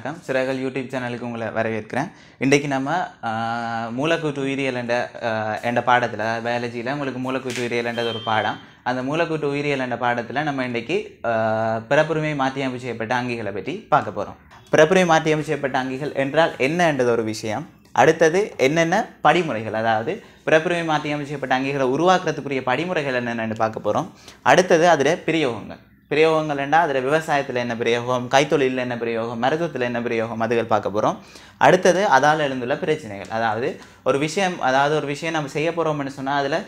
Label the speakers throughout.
Speaker 1: வணக்கம் சிறகல் யூடியூப் சேனலுக்கு உங்களை வரவேற்கிறேன் இன்றைக்கு நம்ம மூலக்கூட்டு உயிரியல் என்ற என்ற பாடத்தில் பயாலஜியில் உங்களுக்கு மூலக்கூட்டு உயிரியல் என்றது ஒரு பாடம் அந்த மூலக்கூட்டு உயிரியல் என்ற பாடத்தில் நம்ம இன்றைக்கு பிறப்புரிமை மாற்றியமைப்பு செய்யப்பட்ட அங்கிகளை பற்றி பார்க்க போகிறோம் பிறப்புரிமை மாற்றியமைப்பு செய்யப்பட்ட அங்கிகள் என்றால் என்ன என்றது ஒரு விஷயம் அடுத்தது என்னென்ன படிமுறைகள் அதாவது பிறப்புரிமை மாற்றியமைப்பு செய்யப்பட்ட அங்கிகளை உருவாக்குறதுக்குரிய படிமுறைகள் என்னென்னு பார்க்க போகிறோம் அடுத்தது அதில் பிரயோகங்கள் பிரயோகங்கள் பிரயோகங்கள்ண்டா அதில் விவசாயத்தில் என்ன பிரயோகம் கைத்தொழிலில் என்ன பிரயோகம் மருத்துவத்தில் என்ன பிரயோகம் அதுகள் பார்க்க போகிறோம் அடுத்தது அதால் எழுந்துள்ள பிரச்சனைகள் அதாவது ஒரு விஷயம் அதாவது ஒரு விஷயம் நம்ம செய்ய போகிறோம்னு சொன்னால் அதில்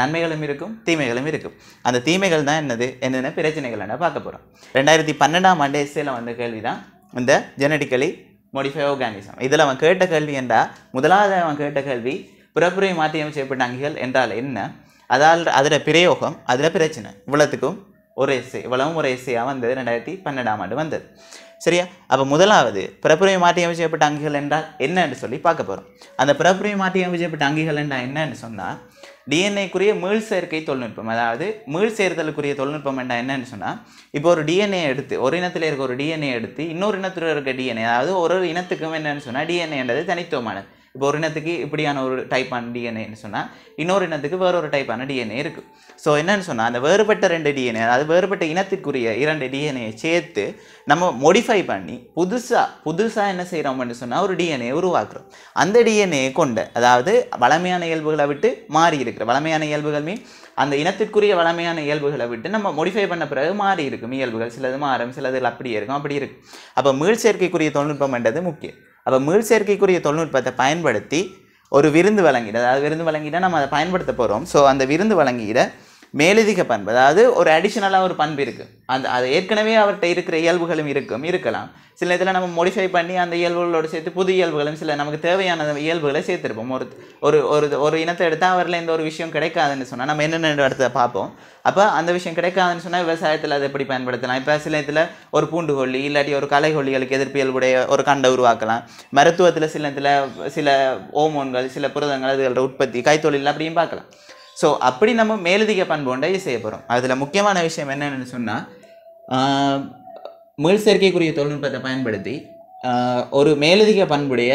Speaker 1: நன்மைகளும் இருக்கும் தீமைகளும் இருக்கும் அந்த தீமைகள் தான் என்னது என்னென்ன பிரச்சனைகள் என்ன பார்க்க போகிறோம் ரெண்டாயிரத்தி பன்னெண்டாம் ஆண்டு எஸ்ஸேல வந்த கேள்வி தான் இந்த ஜெனடிக்கலி மோடிஃபை ஆர்கானிசம் இதில் அவன் கேட்ட கேள்வி என்றால் முதலாவது அவன் கேட்ட கேள்வி புறப்புரை மாற்றியமைச்சப்பட்ட அங்கிகள் என்றால் என்ன அதால் அதில் பிரயோகம் அதில் பிரச்சனை இவ்வளோத்துக்கும் ஒரு எஸ்ஏ இவ்வளவும் ஒரு எஸ்ஏயாக வந்தது ரெண்டாயிரத்தி பன்னெண்டாம் ஆண்டு வந்தது சரியா அப்போ முதலாவது பிறப்புரிமை அமைச்சப்பட்ட அங்கிகள் என்றால் என்னன்னு சொல்லி பார்க்க போகிறோம் அந்த பிறப்புரிமை மாற்றியமைச்சப்பட்ட அங்கிகள் என்றால் என்னன்னு சொன்னால் டிஎன்ஏக்குரிய மீள் சேர்க்கை தொழில்நுட்பம் அதாவது மீள் சேர்த்தலுக்குரிய தொழில்நுட்பம் என்றால் என்னன்னு சொன்னால் இப்போ ஒரு டிஎன்ஏ எடுத்து ஒரு இனத்தில் இருக்க ஒரு டிஎன்ஏ எடுத்து இன்னொரு இனத்தில் இருக்க டிஎன்ஏ அதாவது ஒரு இனத்துக்கும் என்னென்னு சொன்னால் டிஎன்ஏன்றது தனித்துவமானது இப்போ ஒரு இனத்துக்கு இப்படியான ஒரு டைப்பான டிஎன்ஏன்னு சொன்னால் இன்னொரு இனத்துக்கு வேற ஒரு டைப்பான டிஎன்ஏ இருக்குது ஸோ என்னென்னு சொன்னால் அந்த வேறுபட்ட ரெண்டு டிஎன்ஏ அதாவது வேறுபட்ட இனத்துக்குரிய இரண்டு டிஎன்ஏ சேர்த்து நம்ம மோடிஃபை பண்ணி புதுசாக புதுசாக என்ன செய்கிறோம்னு சொன்னால் ஒரு டிஎன்ஏ உருவாக்குறோம் அந்த டிஎன்ஏ கொண்ட அதாவது வளமையான இயல்புகளை விட்டு மாறி இருக்கிற வளமையான இயல்புகள் மீன் அந்த இனத்திற்குரிய வளமையான இயல்புகளை விட்டு நம்ம மோடிஃபை பண்ண பிறகு மாறி இருக்கும் இயல்புகள் சிலது மாறும் சிலது அப்படியே இருக்கும் அப்படி இருக்கும் அப்போ தொழில்நுட்பம் தொழில்நுட்பம்ன்றது முக்கியம் அப்போ மீள் சேர்க்கைக்குரிய தொழில்நுட்பத்தை பயன்படுத்தி ஒரு விருந்து வழங்கிட அதாவது விருந்து வழங்கிட நம்ம அதை பயன்படுத்த போகிறோம் ஸோ அந்த விருந்து வழங்கிட மேலதிக பண்பு அதாவது ஒரு அடிஷ்னலாக ஒரு பண்பு இருக்குது அந்த அது ஏற்கனவே அவர்கிட்ட இருக்கிற இயல்புகளும் இருக்கும் இருக்கலாம் சில இதில் நம்ம மோடிஃபை பண்ணி அந்த இயல்புகளோடு சேர்த்து புது இயல்புகளும் சில நமக்கு தேவையான இயல்புகளை சேர்த்துருப்போம் ஒரு ஒரு ஒரு ஒரு இனத்தை எடுத்தால் அவரில் எந்த ஒரு விஷயம் கிடைக்காதுன்னு சொன்னால் நம்ம என்னென்ன இடத்த பார்ப்போம் அப்போ அந்த விஷயம் கிடைக்காதுன்னு சொன்னால் விவசாயத்தில் அதை எப்படி பயன்படுத்தலாம் இப்போ சில இதில் ஒரு பூண்டுகொல்லி இல்லாட்டி ஒரு கலைகொல்லிகளுக்கு எதிர்ப்பியல்புடைய ஒரு கண்டை உருவாக்கலாம் மருத்துவத்தில் சில இதில் சில ஓமோன்கள் சில புரதங்கள் அதுகளோட உற்பத்தி கைத்தொழில் அப்படியும் பார்க்கலாம் ஸோ அப்படி நம்ம மேலதிக ஒன்றை செய்ய போகிறோம் அதில் முக்கியமான விஷயம் என்னென்னு சொன்னால் மீள் சேர்க்கைக்குரிய தொழில்நுட்பத்தை பயன்படுத்தி ஒரு மேலதிக பண்புடைய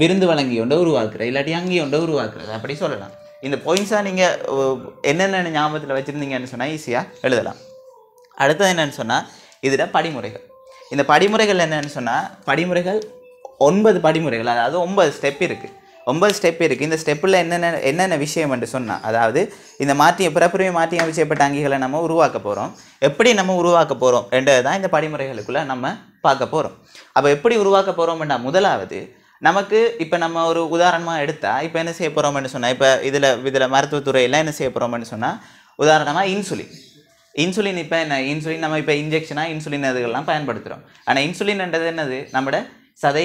Speaker 1: விருந்து வழங்கி ஒன்றை உருவாக்குறது இல்லாட்டி அங்கே ஒன்றை உருவாக்குறது அப்படி சொல்லலாம் இந்த பாயிண்ட்ஸாக நீங்கள் என்னென்ன ஞாபகத்தில் வச்சுருந்தீங்கன்னு சொன்னால் ஈஸியாக எழுதலாம் அடுத்தது என்னென்னு சொன்னால் இதில் படிமுறைகள் இந்த படிமுறைகள் என்னென்னு சொன்னால் படிமுறைகள் ஒன்பது படிமுறைகள் அதாவது ஒன்பது ஸ்டெப் இருக்குது ஒன்பது ஸ்டெப் இருக்குது இந்த ஸ்டெப்பில் என்னென்ன என்னென்ன விஷயம் என்று சொன்னால் அதாவது இந்த மாற்றிய பிறப்புரிமை மாற்றி அமைச்சப்பட்ட அங்கிகளை நம்ம உருவாக்க போகிறோம் எப்படி நம்ம உருவாக்க போகிறோம் என்றது தான் இந்த படிமுறைகளுக்குள்ளே நம்ம பார்க்க போகிறோம் அப்போ எப்படி உருவாக்க போகிறோம்னா முதலாவது நமக்கு இப்போ நம்ம ஒரு உதாரணமாக எடுத்தால் இப்போ என்ன செய்ய போகிறோம்னு சொன்னால் இப்போ இதில் இதில் மருத்துவத்துறையில் என்ன செய்ய போகிறோம்னு சொன்னால் உதாரணமாக இன்சுலின் இன்சுலின் இப்போ என்ன இன்சுலின் நம்ம இப்போ இன்ஜெக்ஷனாக இன்சுலின் அதுகள்லாம் பயன்படுத்துகிறோம் ஆனால் இன்சுலின்ன்றது என்னது நம்மளோட சதை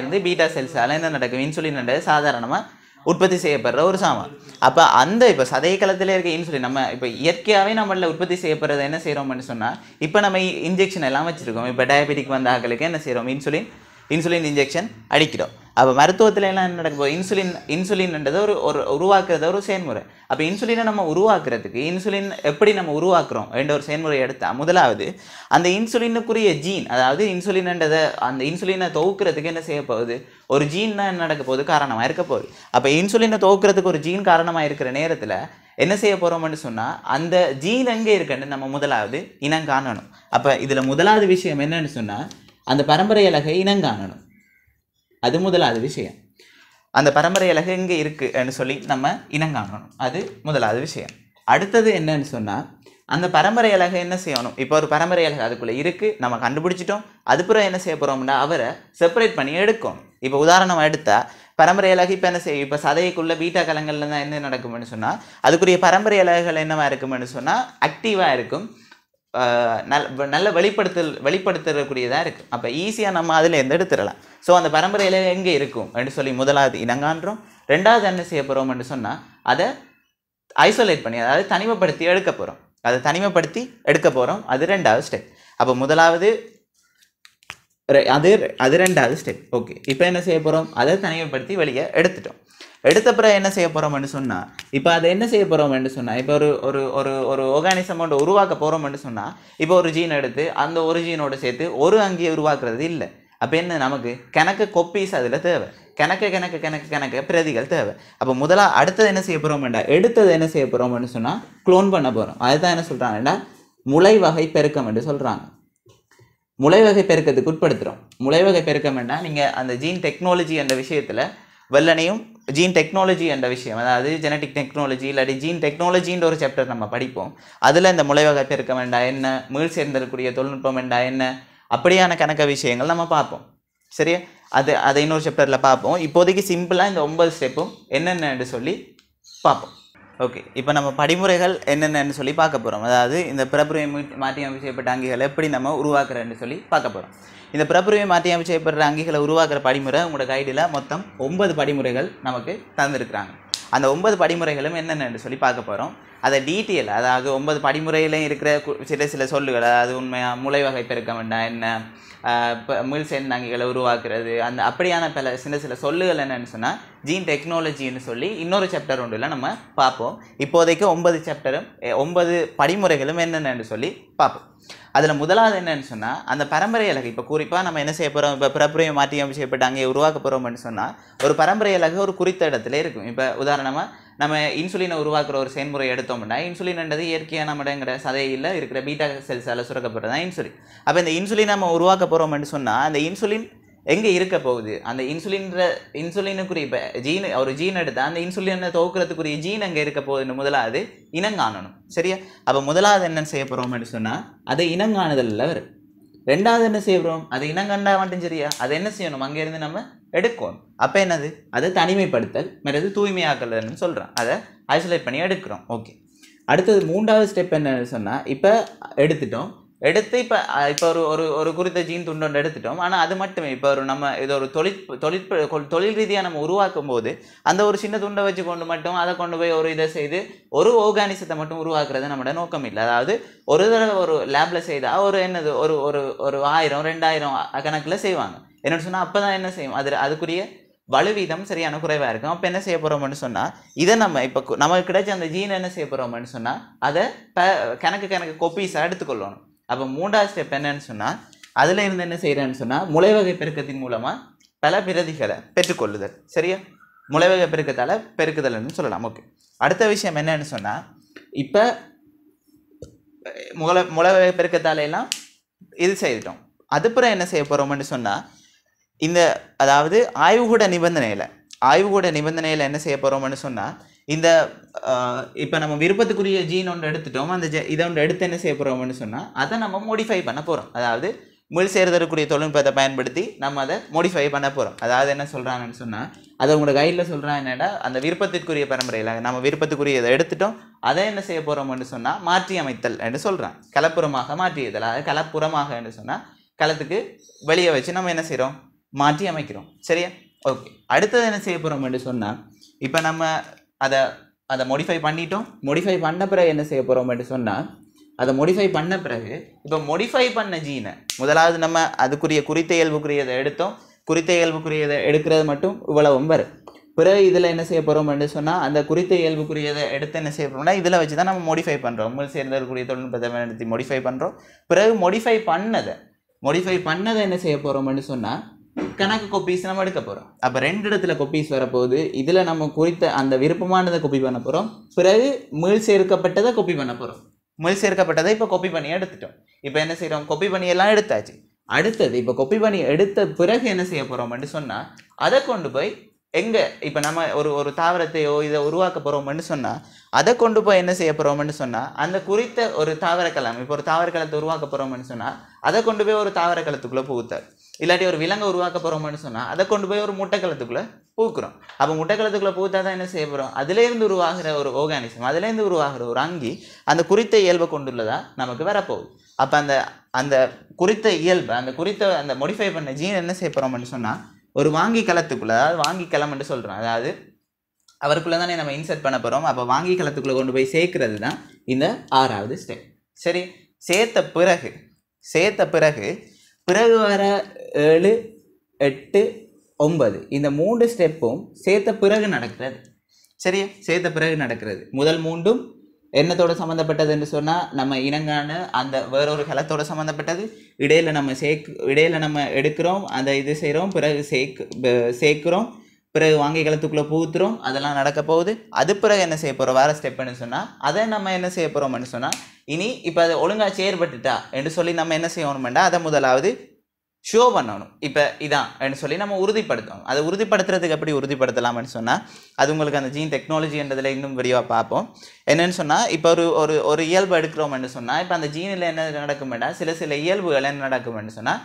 Speaker 1: இருந்து பீட்டா செல்ஸால் என்ன நடக்கும் இன்சுலின் என்றது சாதாரணமாக உற்பத்தி செய்யப்படுற ஒரு சாமான் அப்போ அந்த இப்போ சதை களத்தில் இருக்க இன்சுலின் நம்ம இப்போ இயற்கையாகவே நம்மளில் உற்பத்தி செய்யப்படுறதை என்ன செய்கிறோம்னு சொன்னால் இப்போ நம்ம இன்ஜெக்ஷன் எல்லாம் வச்சுருக்கோம் இப்போ டயபெட்டிக் வந்த ஆக்களுக்கு என்ன செய்கிறோம் இன்சுலின் இன்சுலின் இன்ஜெக்ஷன் அடிக்கிறோம் அப்போ மருத்துவத்தில் எல்லாம் என்ன நடக்கும் இன்சுலின் இன்சுலின்ன்றது ஒரு ஒரு உருவாக்குறத ஒரு செயல்முறை அப்போ இன்சுலினை நம்ம உருவாக்குறதுக்கு இன்சுலின் எப்படி நம்ம உருவாக்குறோம் என்ற ஒரு செயல்முறை எடுத்தால் முதலாவது அந்த இன்சுலினுக்குரிய ஜீன் அதாவது இன்சுலின்ன்றதை அந்த இன்சுலினை தொகுக்கிறதுக்கு என்ன செய்ய போகுது ஒரு ஜீன் தான் என்ன நடக்க போகுது காரணமாக இருக்க போகுது அப்போ இன்சுலினை தொகுக்கிறதுக்கு ஒரு ஜீன் காரணமாக இருக்கிற நேரத்தில் என்ன செய்ய போகிறோம்னு சொன்னால் அந்த ஜீன் எங்கே இருக்குன்னு நம்ம முதலாவது இனம் காணணும் அப்போ இதில் முதலாவது விஷயம் என்னன்னு சொன்னால் அந்த பரம்பரை இலகை இனம் காணணும் அது முதலாவது விஷயம் அந்த பரம்பரை அழகு எங்கே இருக்குன்னு சொல்லி நம்ம இனங்காணணும் அது முதலாவது விஷயம் அடுத்தது என்னன்னு சொன்னால் அந்த பரம்பரை அழகை என்ன செய்யணும் இப்போ ஒரு பரம்பரை அழகு அதுக்குள்ளே இருக்குது நம்ம கண்டுபிடிச்சிட்டோம் அதுப்புறம் என்ன செய்ய போகிறோம்னா அவரை செப்பரேட் பண்ணி எடுக்கும் இப்போ உதாரணம் எடுத்தால் பரம்பரை அழகு இப்போ என்ன செய்யும் இப்போ சதைக்குள்ளே பீட்டா கலங்களில் தான் என்ன நடக்கும்னு சொன்னால் அதுக்குரிய பரம்பரை அழகுகள் என்னவாக இருக்கும்னு சொன்னால் ஆக்டிவாக இருக்கும் நல் நல்ல வெளிப்படுத்தல் வெளிப்படுத்தக்கூடியதாக இருக்குது அப்போ ஈஸியாக நம்ம அதில் இருந்து எடுத்துடலாம் ஸோ அந்த பரம்பரையில் எங்கே இருக்கும் அப்படின்னு சொல்லி முதலாவது இனங்கான்றோம் ரெண்டாவது என்ன செய்ய போகிறோம்னு சொன்னால் அதை ஐசோலேட் பண்ணி அதாவது தனிமைப்படுத்தி எடுக்க போகிறோம் அதை தனிமைப்படுத்தி எடுக்க போகிறோம் அது ரெண்டாவது ஸ்டெப் அப்போ முதலாவது அது அது ரெண்டாவது ஸ்டெப் ஓகே இப்போ என்ன செய்ய போகிறோம் அதை தனிமைப்படுத்தி வெளியே எடுத்துட்டோம் எடுத்த பிறகு என்ன செய்ய போகிறோம்னு சொன்னால் இப்போ அதை என்ன செய்ய போகிறோம்னு சொன்னால் இப்போ ஒரு ஒரு ஒரு ஒரு ஆர்கானிசம் ஒன்று உருவாக்க போகிறோம்னு சொன்னால் இப்போ ஒரு ஜீன் எடுத்து அந்த ஒரு ஜீனோடு சேர்த்து ஒரு அங்கியை உருவாக்குறது இல்லை அப்போ என்ன நமக்கு கிணக்கு கொப்பீஸ் அதில் தேவை கிணக்கு கிணக்கு கிணக்கு கணக்கு பிரதிகள் தேவை அப்போ முதலாக அடுத்தது என்ன செய்ய போகிறோம்டா எடுத்தது என்ன செய்ய போகிறோம்னு சொன்னால் க்ளோன் பண்ண போகிறோம் அதுதான் என்ன சொல்கிறாங்கன்னா முளை வகை பெருக்கம் என்று சொல்கிறாங்க வகை பெருக்கத்துக்கு உட்படுத்துகிறோம் முளைவகை பெருக்கம்னா நீங்கள் அந்த ஜீன் டெக்னாலஜி என்ற விஷயத்தில் வெள்ளனையும் ஜீன் டெக்னாலஜி என்ற விஷயம் அதாவது ஜெனட்டிக் டெக்னாலஜி இல்லாட்டி ஜீன் டெக்னாலஜின்ற ஒரு சாப்டர் நம்ம படிப்போம் அதில் இந்த முளைவகப்பு இருக்க வேண்டாம் என்ன மீள் சேர்ந்திருக்கக்கூடிய தொழில்நுட்பம் வேண்டாம் என்ன அப்படியான கணக்க விஷயங்கள் நம்ம பார்ப்போம் சரியா அது அதை இன்னொரு சாப்டரில் பார்ப்போம் இப்போதைக்கு சிம்பிளாக இந்த ஒன்பது ஸ்டெப்பும் என்னென்னு சொல்லி பார்ப்போம் ஓகே இப்போ நம்ம படிமுறைகள் என்னென்னு சொல்லி பார்க்க போகிறோம் அதாவது இந்த பிறப்புரிமை மாற்றி அமைச்சப்பட்ட அங்கிகளை எப்படி நம்ம உருவாக்குறேன்னு சொல்லி பார்க்க போகிறோம் இந்த பிறப்புரிமை மாற்றியமைப்பு செய்யப்படுற அங்கிகளை உருவாக்குற படிமுறை உங்களோட கைடில் மொத்தம் ஒன்பது படிமுறைகள் நமக்கு தந்திருக்கிறாங்க அந்த ஒன்பது படிமுறைகளும் என்னென்னு சொல்லி பார்க்க போகிறோம் அதை டீட்டெயில் அதாவது ஒன்பது படிமுறையிலையும் இருக்கிற சில சில சொல்லுகள் அதாவது உண்மையாக முளை வகை வேண்டாம் என்ன இப்போ மீள் சேர்ந்தாங்கிகளை உருவாக்குறது அந்த அப்படியான பல சின்ன சில சொல்லுகள் என்னென்னு சொன்னால் ஜீன் டெக்னாலஜின்னு சொல்லி இன்னொரு சாப்டர் ஒன்றில் நம்ம பார்ப்போம் இப்போதைக்கு ஒன்பது சாப்டரும் ஒன்பது படிமுறைகளும் என்னென்னு சொல்லி பார்ப்போம் அதில் முதலாவது என்னன்னு சொன்னால் அந்த பரம்பரை இலக்கு இப்போ குறிப்பாக நம்ம என்ன செய்ய போகிறோம் இப்போ பிறப்புரையை மாற்றி அமைச்சப்பட்டு அங்கே உருவாக்க போகிறோம்னு சொன்னால் ஒரு பரம்பரை இலக்கு ஒரு குறித்த இடத்துல இருக்கும் இப்போ உதாரணமாக நம்ம இன்சுலினை உருவாக்குற ஒரு செயல்முறை எடுத்தோம்னா இன்சுலின்ன்றது இயற்கையாக நம்மடங்கிற சதையில் இருக்கிற பீட்டா செல்ஸால் சுரக்கப்படுறது தான் இன்சுலின் அப்போ இந்த இன்சுலின் நம்ம உருவாக்க போகிறோம்னு சொன்னால் அந்த இன்சுலின் எங்கே இருக்க போகுது அந்த இன்சுலின்ற இன்சுலினுக்குரிய இப்போ ஜீன் ஒரு ஜீன் எடுத்தால் அந்த இன்சுலினை துவக்கிறதுக்குரிய ஜீன் அங்கே இருக்க போகுதுன்னு முதலாவது இனங்காணணும் சரியா அப்போ முதலாவது என்ன செய்ய போகிறோம்னு சொன்னால் அதை இனங்காணுதலில் வரும் ரெண்டாவது என்ன போகிறோம் அது இனங்காண்டா மட்டும் சரியா அதை என்ன செய்யணும் அங்கேருந்து நம்ம எடுக்கும் அப்போ என்னது அதை தனிமைப்படுத்தல் மறது தூய்மையாக்கலன்னு சொல்கிறோம் அதை ஐசோலேட் பண்ணி எடுக்கிறோம் ஓகே அடுத்தது மூன்றாவது ஸ்டெப் என்ன சொன்னால் இப்போ எடுத்துட்டோம் எடுத்து இப்போ இப்போ ஒரு ஒரு ஒரு குறித்த ஜீன் துண்டு எடுத்துட்டோம் ஆனால் அது மட்டுமே இப்போ ஒரு நம்ம இதை ஒரு தொழிற் தொழிற் தொழில் ரீதியாக நம்ம உருவாக்கும் போது அந்த ஒரு சின்ன துண்டை வச்சு கொண்டு மட்டும் அதை கொண்டு போய் ஒரு இதை செய்து ஒரு ஓகானிசத்தை மட்டும் உருவாக்குறது நம்மளோட நோக்கம் இல்லை அதாவது ஒரு தடவை ஒரு லேபில் செய்தால் ஒரு என்னது ஒரு ஒரு ஒரு ஆயிரம் ரெண்டாயிரம் கணக்கில் செய்வாங்க என்னென்னு சொன்னால் அப்போ தான் என்ன செய்யும் அது அதுக்குரிய வலுவீதம் சரியான குறைவாக இருக்கும் அப்போ என்ன செய்ய போகிறோம்னு சொன்னால் இதை நம்ம இப்போ நமக்கு கிடைச்ச அந்த ஜீன் என்ன செய்ய போகிறோம்னு சொன்னால் அதை ப கணக்கு கணக்கு கொப்பீஸாக எடுத்துக்கொள்ளணும் அப்போ மூன்றாவது ஸ்டெப் என்னன்னு சொன்னால் அதில் இருந்து என்ன செய்கிறேன்னு சொன்னால் முளைவகை பெருக்கத்தின் மூலமாக பல பிரதிகளை பெற்றுக்கொள்ளுதல் சரியா முளைவகை பெருக்கத்தால் பெருக்குதல்னு சொல்லலாம் ஓகே அடுத்த விஷயம் என்னன்னு சொன்னால் இப்போ முளை முளைவகை பெருக்கத்தாலையெல்லாம் இது செய்துட்டோம் அதுப்புறம் என்ன செய்ய போகிறோம்னு சொன்னால் இந்த அதாவது ஆய்வுகூட நிபந்தனையில் ஆய்வுகூட நிபந்தனையில் என்ன செய்ய போகிறோம்னு சொன்னால் இந்த இப்போ நம்ம விருப்பத்துக்குரிய ஜீன் ஒன்று எடுத்துட்டோம் அந்த ஜ இதை ஒன்று எடுத்து என்ன செய்ய போகிறோம்னு சொன்னால் அதை நம்ம மோடிஃபை பண்ண போகிறோம் அதாவது மொழி சேர்த்தரக்கூடிய தொழில்நுட்பத்தை பயன்படுத்தி நம்ம அதை மோடிஃபை பண்ண போகிறோம் அதாவது என்ன சொல்கிறாங்கன்னு சொன்னால் அதை உங்களோட கைடில் சொல்கிறான் என்னடா அந்த விருப்பத்திற்குரிய பரம்பரையில் நம்ம விருப்பத்துக்குரிய இதை எடுத்துட்டோம் அதை என்ன செய்ய போகிறோம்னு சொன்னால் மாற்றி அமைத்தல் என்று சொல்கிறான் கலப்புறமாக மாற்றியதல் அதாவது கலப்புறமாக என்று சொன்னால் களத்துக்கு வெளியே வச்சு நம்ம என்ன செய்கிறோம் மாற்றி அமைக்கிறோம் சரியா ஓகே அடுத்தது என்ன செய்ய போகிறோம் என்று சொன்னால் இப்போ நம்ம அதை அதை மோடிஃபை பண்ணிட்டோம் மோடிஃபை பண்ண பிறகு என்ன செய்ய போகிறோம் என்று சொன்னால் அதை மோடிஃபை பண்ண பிறகு இப்போ மோடிஃபை பண்ண ஜீனை முதலாவது நம்ம அதுக்குரிய குறித்த இயல்புக்குரியதை எடுத்தோம் குறித்த இயல்புக்குரியதை எடுக்கிறது மட்டும் இவ்வளவும் வரும் பிறகு இதில் என்ன செய்ய போகிறோம் என்று சொன்னால் அந்த குறித்த இயல்புக்குரியதை எடுத்து என்ன செய்ய போகிறோம்னா இதில் வச்சு தான் நம்ம மோடிஃபை பண்ணுறோம் உங்கள் சேர்ந்தவர்களுக்குரிய தொழில்நுட்பத்தை பயன்படுத்தி மோடிஃபை பண்ணுறோம் பிறகு மோடிஃபை பண்ணதை மோடிஃபை பண்ணதை என்ன செய்ய போகிறோம்னு சொன்னால் கணக்கு கொப்பீஸ் நம்ம எடுக்க போகிறோம் அப்போ ரெண்டு இடத்துல கொப்பீஸ் வரப்போகுது இதில் நம்ம குறித்த அந்த விருப்பமானதை கொப்பி பண்ண போகிறோம் பிறகு மீள் சேர்க்கப்பட்டதை கொப்பி பண்ண போகிறோம் மீள் சேர்க்கப்பட்டதை இப்போ கொப்பி பண்ணி எடுத்துட்டோம் இப்போ என்ன செய்கிறோம் கொப்பி பண்ணி எல்லாம் எடுத்தாச்சு அடுத்தது இப்போ கொப்பி பண்ணி எடுத்த பிறகு என்ன செய்ய அப்படின்னு சொன்னால் அதை கொண்டு போய் எங்கே இப்போ நம்ம ஒரு ஒரு தாவரத்தையோ இதை உருவாக்க போகிறோம்னு சொன்னால் அதை கொண்டு போய் என்ன செய்ய போகிறோம்னு சொன்னால் அந்த குறித்த ஒரு தாவரக்கலம் இப்போ ஒரு தாவரக்கலத்தை உருவாக்க போகிறோம்னு சொன்னால் அதை கொண்டு போய் ஒரு தாவரக்கலத்துக்குள்ளே புகுத்தார் இல்லாட்டி ஒரு விலங்கை உருவாக்க போகிறோம்னு சொன்னால் அதை கொண்டு போய் ஒரு முட்டைக்கலத்துக்குள்ளே பூக்குறோம் அப்போ முட்டைக்கலத்துக்குள்ளே பூத்தா தான் என்ன செய்ய போகிறோம் அதுலேருந்து உருவாகிற ஒரு ஆர்கானிசம் அதுலேருந்து உருவாகிற ஒரு அங்கி அந்த குறித்த இயல்பை கொண்டுள்ளதாக நமக்கு வரப்போகுது அப்போ அந்த அந்த குறித்த இயல்பை அந்த குறித்த அந்த மொடிஃபை பண்ண ஜீன் என்ன செய்ய போகிறோம்னு சொன்னால் ஒரு வாங்கி களத்துக்குள்ளே அதாவது வாங்கி கிளம்புன்னு சொல்கிறோம் அதாவது அவருக்குள்ளே தானே நம்ம இன்சர்ட் பண்ண போகிறோம் அப்போ வாங்கி களத்துக்குள்ளே கொண்டு போய் சேர்க்கறது தான் இந்த ஆறாவது ஸ்டெப் சரி சேர்த்த பிறகு சேர்த்த பிறகு பிறகு வர ஏழு எட்டு ஒன்பது இந்த மூன்று ஸ்டெப்பும் சேர்த்த பிறகு நடக்கிறது சரியா சேர்த்த பிறகு நடக்கிறது முதல் மூன்றும் என்னத்தோட சம்மந்தப்பட்டது என்று சொன்னால் நம்ம இனங்கான அந்த வேறொரு கலத்தோட சம்மந்தப்பட்டது இடையில் நம்ம சேக் இடையில் நம்ம எடுக்கிறோம் அந்த இது செய்கிறோம் பிறகு சேக் சேர்க்குறோம் பிறகு வாங்கி கலத்துக்குள்ளே பூத்துறோம் அதெல்லாம் நடக்க போகுது அது பிறகு என்ன செய்ய போகிறோம் வேறு ஸ்டெப்னு சொன்னால் அதை நம்ம என்ன செய்ய போகிறோம்னு சொன்னால் இனி இப்போ அதை ஒழுங்காக செயற்பட்டுட்டா என்று சொல்லி நம்ம என்ன செய்யணுமெண்டா அதை முதலாவது ஷோ பண்ணணும் இப்போ இதான் சொல்லி நம்ம உறுதிப்படுத்தணும் அதை உறுதிப்படுத்துறதுக்கு எப்படி உறுதிப்படுத்தலாம்னு சொன்னால் அது உங்களுக்கு அந்த ஜீன் என்றதில் இன்னும் விரிவாக பார்ப்போம் என்னென்னு சொன்னால் இப்போ ஒரு ஒரு ஒரு இயல்பு எடுக்கிறோம்னு சொன்னால் இப்போ அந்த ஜீனில் என்ன நடக்கும்னா சில சில இயல்புகள் என்ன நடக்கும்னு சொன்னால்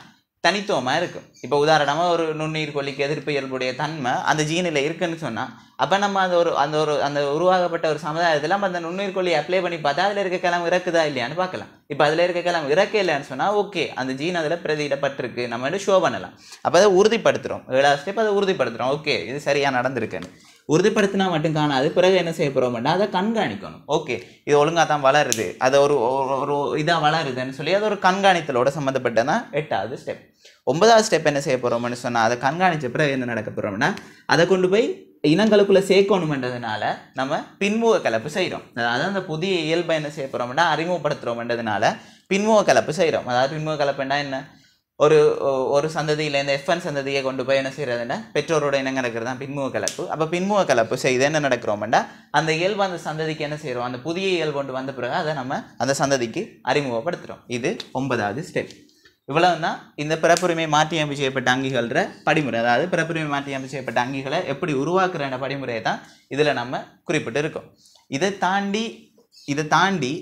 Speaker 1: தனித்துவமாக இருக்கும் இப்போ உதாரணமாக ஒரு நுண்ணுயிர் கொல்லிக்கு எதிர்ப்பு இயல்புடைய தன்மை அந்த ஜீனில் இருக்குன்னு சொன்னால் அப்போ நம்ம அந்த ஒரு அந்த ஒரு அந்த உருவாகப்பட்ட ஒரு சமுதாயத்தில் நம்ம அந்த நுண்ணுயிர் கொல்லியை அப்ளை பண்ணி பார்த்தா அதில் இருக்க கிழமை இறக்குதா இல்லையான்னு பார்க்கலாம் இப்போ அதில் இருக்க கிழமை இறக்க இல்லைன்னு சொன்னால் ஓகே அந்த ஜீன் அதில் பிரதியிடப்பட்டிருக்கு நம்ம ஷோ பண்ணலாம் அப்போ அதை உறுதிப்படுத்துகிறோம் ஏழாவது ஸ்டெப் அதை உறுதிப்படுத்துகிறோம் ஓகே இது சரியாக நடந்திருக்குன்னு உறுதிப்படுத்தினா மட்டும் காணாது பிறகு என்ன செய்ய போகிறோம்னா அதை கண்காணிக்கணும் ஓகே இது ஒழுங்காக தான் வளருது அதை ஒரு ஒரு இதாக வளருதுன்னு சொல்லி அது ஒரு கண்காணித்தலோட தான் எட்டாவது ஸ்டெப் ஒன்பதாவது ஸ்டெப் என்ன செய்ய போகிறோம்னு சொன்னால் அதை கண்காணித்த பிறகு என்ன நடக்க போகிறோம்னா அதை கொண்டு போய் இனங்களுக்குள்ளே சேர்க்கணுமென்றதுனால நம்ம பின்முக கலப்பு செய்கிறோம் அதாவது அந்த புதிய இயல்பை என்ன செய்ய போகிறோம்னா அறிமுகப்படுத்துகிறோம்ன்றதுனால பின்முக கலப்பு செய்கிறோம் அதாவது பின்முக கலப்புன்னா என்ன ஒரு ஒரு சந்ததியில் இந்த எஃப்என் சந்ததியை கொண்டு போய் என்ன செய்கிறதுன்னா பெற்றோரோட இணங்க நடக்கிறது தான் பின்முக கலப்பு அப்போ பின்முக கலப்பு செய்து என்ன நடக்கிறோம்னா அந்த இயல்பு அந்த சந்ததிக்கு என்ன செய்கிறோம் அந்த புதிய இயல்பு கொண்டு வந்த பிறகு அதை நம்ம அந்த சந்ததிக்கு அறிமுகப்படுத்துகிறோம் இது ஒன்பதாவது ஸ்டெப் இவ்வளவு தான் இந்த பிறப்புரிமை மாற்றியமைப்பு செய்யப்பட்ட அங்கிகள்ற படிமுறை அதாவது பிறப்புரிமை அமைப்பு செய்யப்பட்ட அங்கிகளை எப்படி உருவாக்குற படிமுறையை தான் இதில் நம்ம குறிப்பிட்டு இருக்கோம் இதை தாண்டி இதை தாண்டி